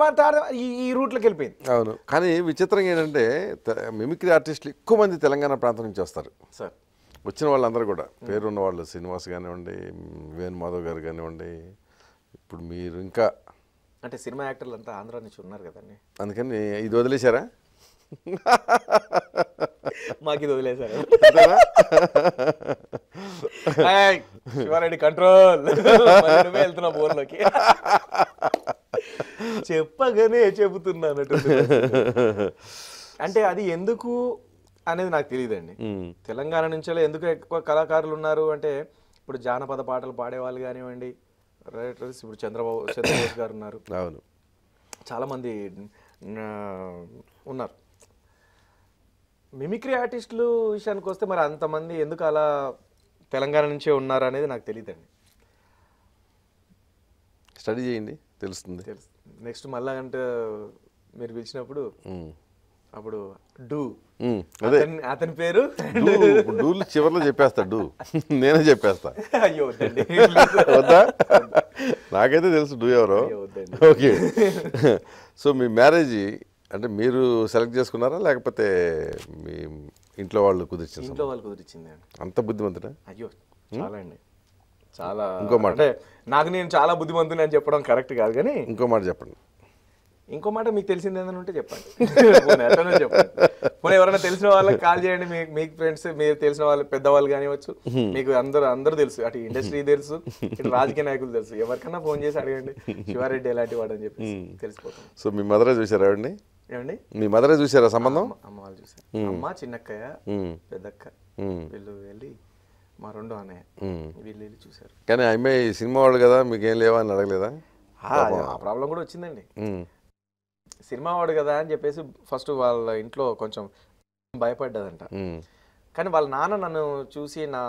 ఈ రూట్లోకి వెళ్ళిపోయింది అవును కానీ విచిత్రంగా ఏంటంటే మిమిక్రీ ఆర్టిస్టులు ఎక్కువ మంది తెలంగాణ ప్రాంతం నుంచి వస్తారు సార్ వచ్చిన వాళ్ళందరూ కూడా పేరున్న వాళ్ళు శ్రీనివాస్ కానివ్వండి వేణు మాధవ్ గారు కానివ్వండి ఇప్పుడు మీరు ఇంకా అంటే సినిమా యాక్టర్లు అంతా ఆంధ్ర నుంచి ఉన్నారు కదండి అందుకని ఇది వదిలేశారా మాకు ఇది వదిలేశారు కంట్రోల్ వెళ్తున్నా బోర్లోకి చెప్పగానే చెబుతున్నాను అంటే అది ఎందుకు అనేది నాకు తెలియదండి తెలంగాణ నుంచే ఎందుకు ఎక్కువ కళాకారులు ఉన్నారు అంటే ఇప్పుడు జానపద పాటలు పాడేవాళ్ళు కానివ్వండి రైటర్స్ ఇప్పుడు చంద్రబాబు చంద్రబోస్ గారు ఉన్నారు అవును చాలామంది ఉన్నారు మిమిక్రీ ఆర్టిస్టులు విషయానికి వస్తే మరి అంతమంది ఎందుకు అలా తెలంగాణ నుంచే ఉన్నారు అనేది నాకు తెలియదండి స్టడీ చేయండి తెలుస్తుంది నెక్స్ట్ మళ్ళా అంటే మీరు పిలిచినప్పుడు అప్పుడు డూ అతని పేరు డూలు చివరిలో డూ నేనే చెప్పేస్తా అయ్యో వద్దా నాకైతే తెలుసు డూ ఎవరో ఓకే సో మీ మ్యారేజ్ అంటే మీరు సెలెక్ట్ చేసుకున్నారా లేకపోతే మీ ఇంట్లో వాళ్ళు కుదిరించింది ఇంట్లో వాళ్ళు కుదిరించింది అంత బుద్ధిమంతుడా అయ్యో చాలా అండి చాలా ఇంకో మాట అంటే నాకు నేను చాలా బుద్ధిమంతుని అని చెప్పడం కరెక్ట్ కాదు కానీ ఇంకో మాట చెప్పండి ఇంకో మాట మీకు తెలిసింది ఏదైనా ఉంటే చెప్పండి చెప్పండి ఎవరైనా తెలిసిన వాళ్ళకి కాల్ చేయండి మీకు ఫ్రెండ్స్ మీరు తెలిసిన వాళ్ళు పెద్దవాళ్ళు కానివచ్చు మీకు అందరూ అందరు తెలుసు అటు ఇండస్ట్రీ తెలుసు రాజకీయ నాయకులు తెలుసు ఎవరికన్నా ఫోన్ చేసి అడగండి శివారెడ్డి ఎలాంటి వాడు అని చెప్పి తెలిసిపోతుంది సో మీ మదరే చూసారా అండి ఏమండి మీ మదరే చూసారా సంబంధం అమ్మ వాళ్ళు చూసారు అమ్మ చిన్నక్కయ్య పెద్దక్క వీళ్ళు వెళ్ళి మా రెండో అనే వీళ్ళు వెళ్ళి చూసారు కానీ అమ్మాయి సినిమా వాళ్ళు కదా మీకు ఏం లేవా అని అడగలేదా ఆ ప్రాబ్లం కూడా వచ్చిందండి సినిమా వాడు కదా అని చెప్పేసి ఫస్ట్ వాళ్ళ ఇంట్లో కొంచెం భయపడ్డదంట కానీ వాళ్ళ నాన్న నన్ను చూసి నా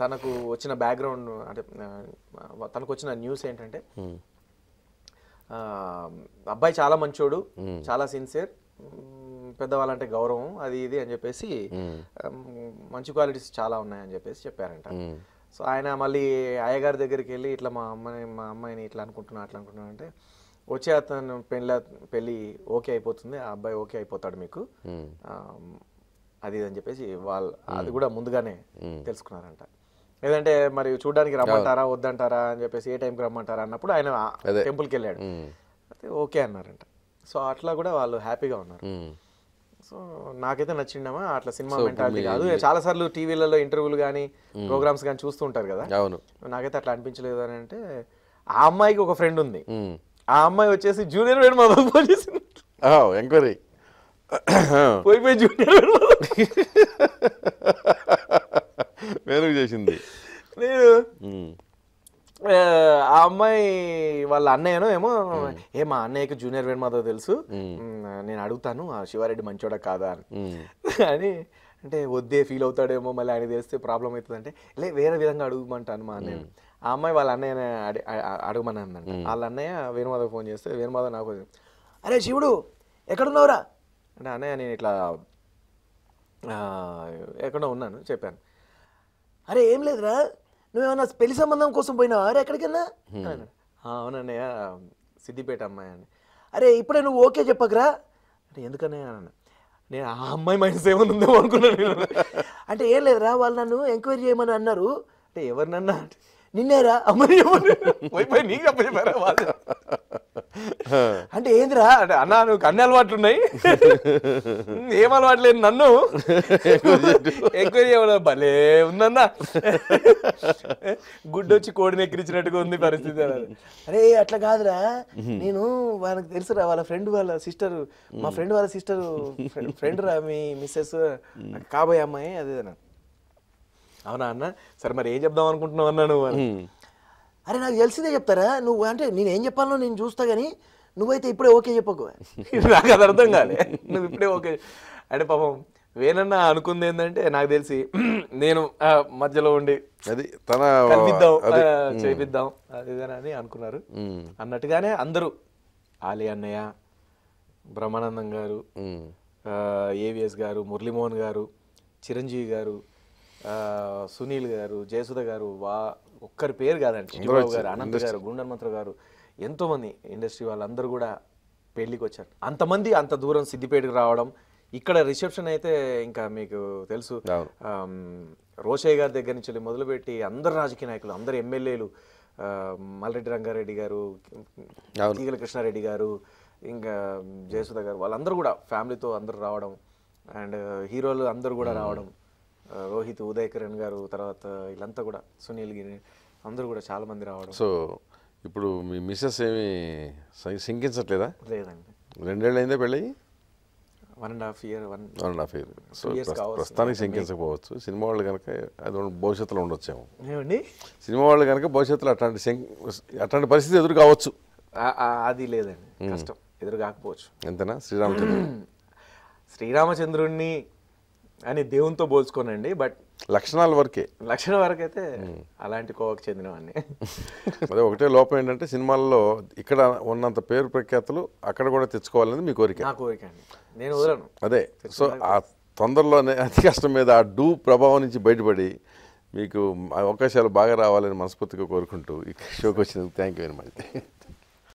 తనకు వచ్చిన బ్యాక్గ్రౌండ్ అంటే తనకు వచ్చిన న్యూస్ ఏంటంటే అబ్బాయి చాలా మంచోడు చాలా సిన్సియర్ పెద్దవాళ్ళంటే గౌరవం అది ఇది అని చెప్పేసి మంచి క్వాలిటీస్ చాలా ఉన్నాయని చెప్పేసి చెప్పారంట సో ఆయన మళ్ళీ అయ్యగారి దగ్గరికి వెళ్ళి ఇట్లా మా అమ్మాయి మా అమ్మాయిని ఇట్లా అనుకుంటున్నా అట్లా అనుకుంటున్నా అంటే వచ్చే అతను పెళ్ళ పెళ్ళి ఓకే అయిపోతుంది ఆ అబ్బాయి ఓకే అయిపోతాడు మీకు అది అని చెప్పేసి వాళ్ళు అది కూడా ముందుగానే తెలుసుకున్నారంట లేదంటే మరి చూడడానికి రమ్మంటారా వద్దంటారా అని చెప్పేసి ఏ టైంకి రమ్మంటారా అన్నప్పుడు ఆయన టెంపుల్కి వెళ్ళాడు అయితే ఓకే అన్నారంట సో అట్లా కూడా వాళ్ళు హ్యాపీగా ఉన్నారు సో నాకైతే నచ్చిండమా అట్లా సినిమా మెంటాలిటీ కాదు చాలా సార్లు టీవీలలో ఇంటర్వ్యూలు కానీ ప్రోగ్రామ్స్ కానీ చూస్తూ ఉంటారు కదా అవును నాకైతే అట్లా అనిపించలేదు అని అంటే ఆ అమ్మాయికి ఒక ఫ్రెండ్ ఉంది ఆ అమ్మాయి వచ్చేసి జూనియర్ వేడి మాధవ్ ఫోన్ ఎంక్వైరీ పోయిపోయి జూనియర్ వేడి చేసింది నేను ఆ అమ్మాయి వాళ్ళ అన్నయ్యనో ఏమో ఏ మా అన్నయ్యకి జూనియర్ వేణు మాధవ్ తెలుసు నేను అడుగుతాను ఆ శివారెడ్డి మంచోడా కాదా అని అని అంటే వద్దే ఫీల్ అవుతాడేమో మళ్ళీ ఆయన తెలిస్తే ప్రాబ్లం అవుతుంది అంటే లే వేరే విధంగా అడుగుమంటాను మా అన్నయ్య ఆ అమ్మాయి వాళ్ళ అన్నయ్య అడగమని అందంట వాళ్ళ అన్నయ్య వేణుమాధవ్ ఫోన్ చేస్తే వేణుమాధవ్ నాకు అరే శివుడు ఎక్కడున్నావురా అంటే అన్నయ్య నేను ఇట్లా ఎక్కడో ఉన్నాను చెప్పాను అరే ఏం లేదురా నువ్వేమన్నా పెళ్లి సంబంధం కోసం పోయినావు అరే ఎక్కడికన్నా అవునన్నయ్య సిద్దిపేట అమ్మాయి అని అరే ఇప్పుడే నువ్వు ఓకే చెప్పకరా అంటే ఎందుకన్నా అన్న నేను ఆ అమ్మాయి మైనస్ ఏమైనా ఉందేమో అనుకున్నాను (laughs) అంటే ఏం లేదురా వాళ్ళు నన్ను ఎంక్వైరీ చేయమని అన్నారు అంటే ఎవరినన్నా నిన్నేరా అమ్మని పోయిపోయి నీకు చెప్పారా వాళ్ళు అంటే ఏందిరా అంటే అన్న నువ్వు అన్ని అలవాట్లు ఉన్నాయి ఏం అలవాటు లేదు నన్ను ఎక్కువ భలే ఉందన్న గుడ్డొచ్చి కోడిని ఎక్కిరించినట్టుగా ఉంది పరిస్థితి అరే అట్లా కాదురా నేను వాళ్ళకి తెలుసురా వాళ్ళ ఫ్రెండ్ వాళ్ళ సిస్టర్ మా ఫ్రెండ్ వాళ్ళ సిస్టర్ ఫ్రెండ్ రా మీ మిస్సెస్ కాబోయే అమ్మాయి అదేనా అవునా అన్న సరే మరి ఏం చెప్దాం అనుకుంటున్నావు అన్నా నువ్వు అరే నాకు తెలిసిందే చెప్తారా నువ్వు అంటే నేను ఏం చెప్పాలో నేను చూస్తా కానీ నువ్వైతే ఇప్పుడే ఓకే చెప్పకు (laughs) నాకు అది అర్థం కాదు నువ్వు ఇప్పుడే ఓకే అంటే పాపం వేనన్నా అనుకుంది ఏంటంటే నాకు తెలిసి (clears throat) నేను మధ్యలో ఉండి అది తన చేపిద్దాం అది అని అనుకున్నారు అన్నట్టుగానే అందరూ ఆలి అన్నయ్య బ్రహ్మానందం గారు ఏవిఎస్ గారు మురళీమోహన్ గారు చిరంజీవి గారు సునీల్ గారు జయసుధ గారు వా ఒక్కరి పేరు కాదండి చిట్టిబాబు గారు అనంత్ గారు గుండన్మంత్ర గారు ఎంతోమంది ఇండస్ట్రీ వాళ్ళందరూ కూడా పెళ్ళికి వచ్చారు అంతమంది అంత దూరం సిద్దిపేటకు రావడం ఇక్కడ రిసెప్షన్ అయితే ఇంకా మీకు తెలుసు రోషయ్య గారి దగ్గర నుంచి మొదలుపెట్టి అందరు రాజకీయ నాయకులు అందరు ఎమ్మెల్యేలు మల్లెడ్డి రంగారెడ్డి గారు తీగల కృష్ణారెడ్డి గారు ఇంకా జయసుధ గారు వాళ్ళందరూ కూడా ఫ్యామిలీతో అందరు రావడం అండ్ హీరోలు అందరు కూడా రావడం రోహిత్ ఉదయ్ కిరణ్ గారు తర్వాత వీళ్ళంతా కూడా సునీల్ గిరి అందరూ కూడా చాలా మంది రావడం సో ఇప్పుడు మీ మిస్సెస్ ఏమి సింకించట్లేదా లేదండి రెండేళ్ళు అయిందా పెళ్ళి one and half year one one and half year so ప్రస్తుతానికి శంకించకపోవచ్చు సినిమా వాళ్ళు కనుక అది భవిష్యత్తులో ఉండొచ్చాము ఏమండి సినిమా వాళ్ళు కనుక భవిష్యత్తులో అట్లాంటి అట్లాంటి పరిస్థితి ఎదురు కావచ్చు అది లేదండి కష్టం ఎదురు కాకపోవచ్చు ఎంతనా శ్రీరామచంద్రుడు శ్రీరామచంద్రుణ్ణి అని దేవునితో పోల్చుకోనండి బట్ లక్షణాల వరకే లక్షణాల వరకు అయితే అలాంటి కోవకు చెందినవాడిని (laughs) అదే ఒకటే లోపం ఏంటంటే సినిమాల్లో ఇక్కడ ఉన్నంత పేరు ప్రఖ్యాతులు అక్కడ కూడా తెచ్చుకోవాలనేది మీ కోరిక నా కోరిక అండి నేను వదలను అదే సో ఆ తొందరలోనే (laughs) అతి కష్టం మీద ఆ డూ ప్రభావం నుంచి బయటపడి మీకు అవకాశాలు బాగా రావాలని మనస్ఫూర్తిగా కోరుకుంటూ ఈ (laughs) షోకి వచ్చినందుకు థ్యాంక్ యూ వెరీ మచ్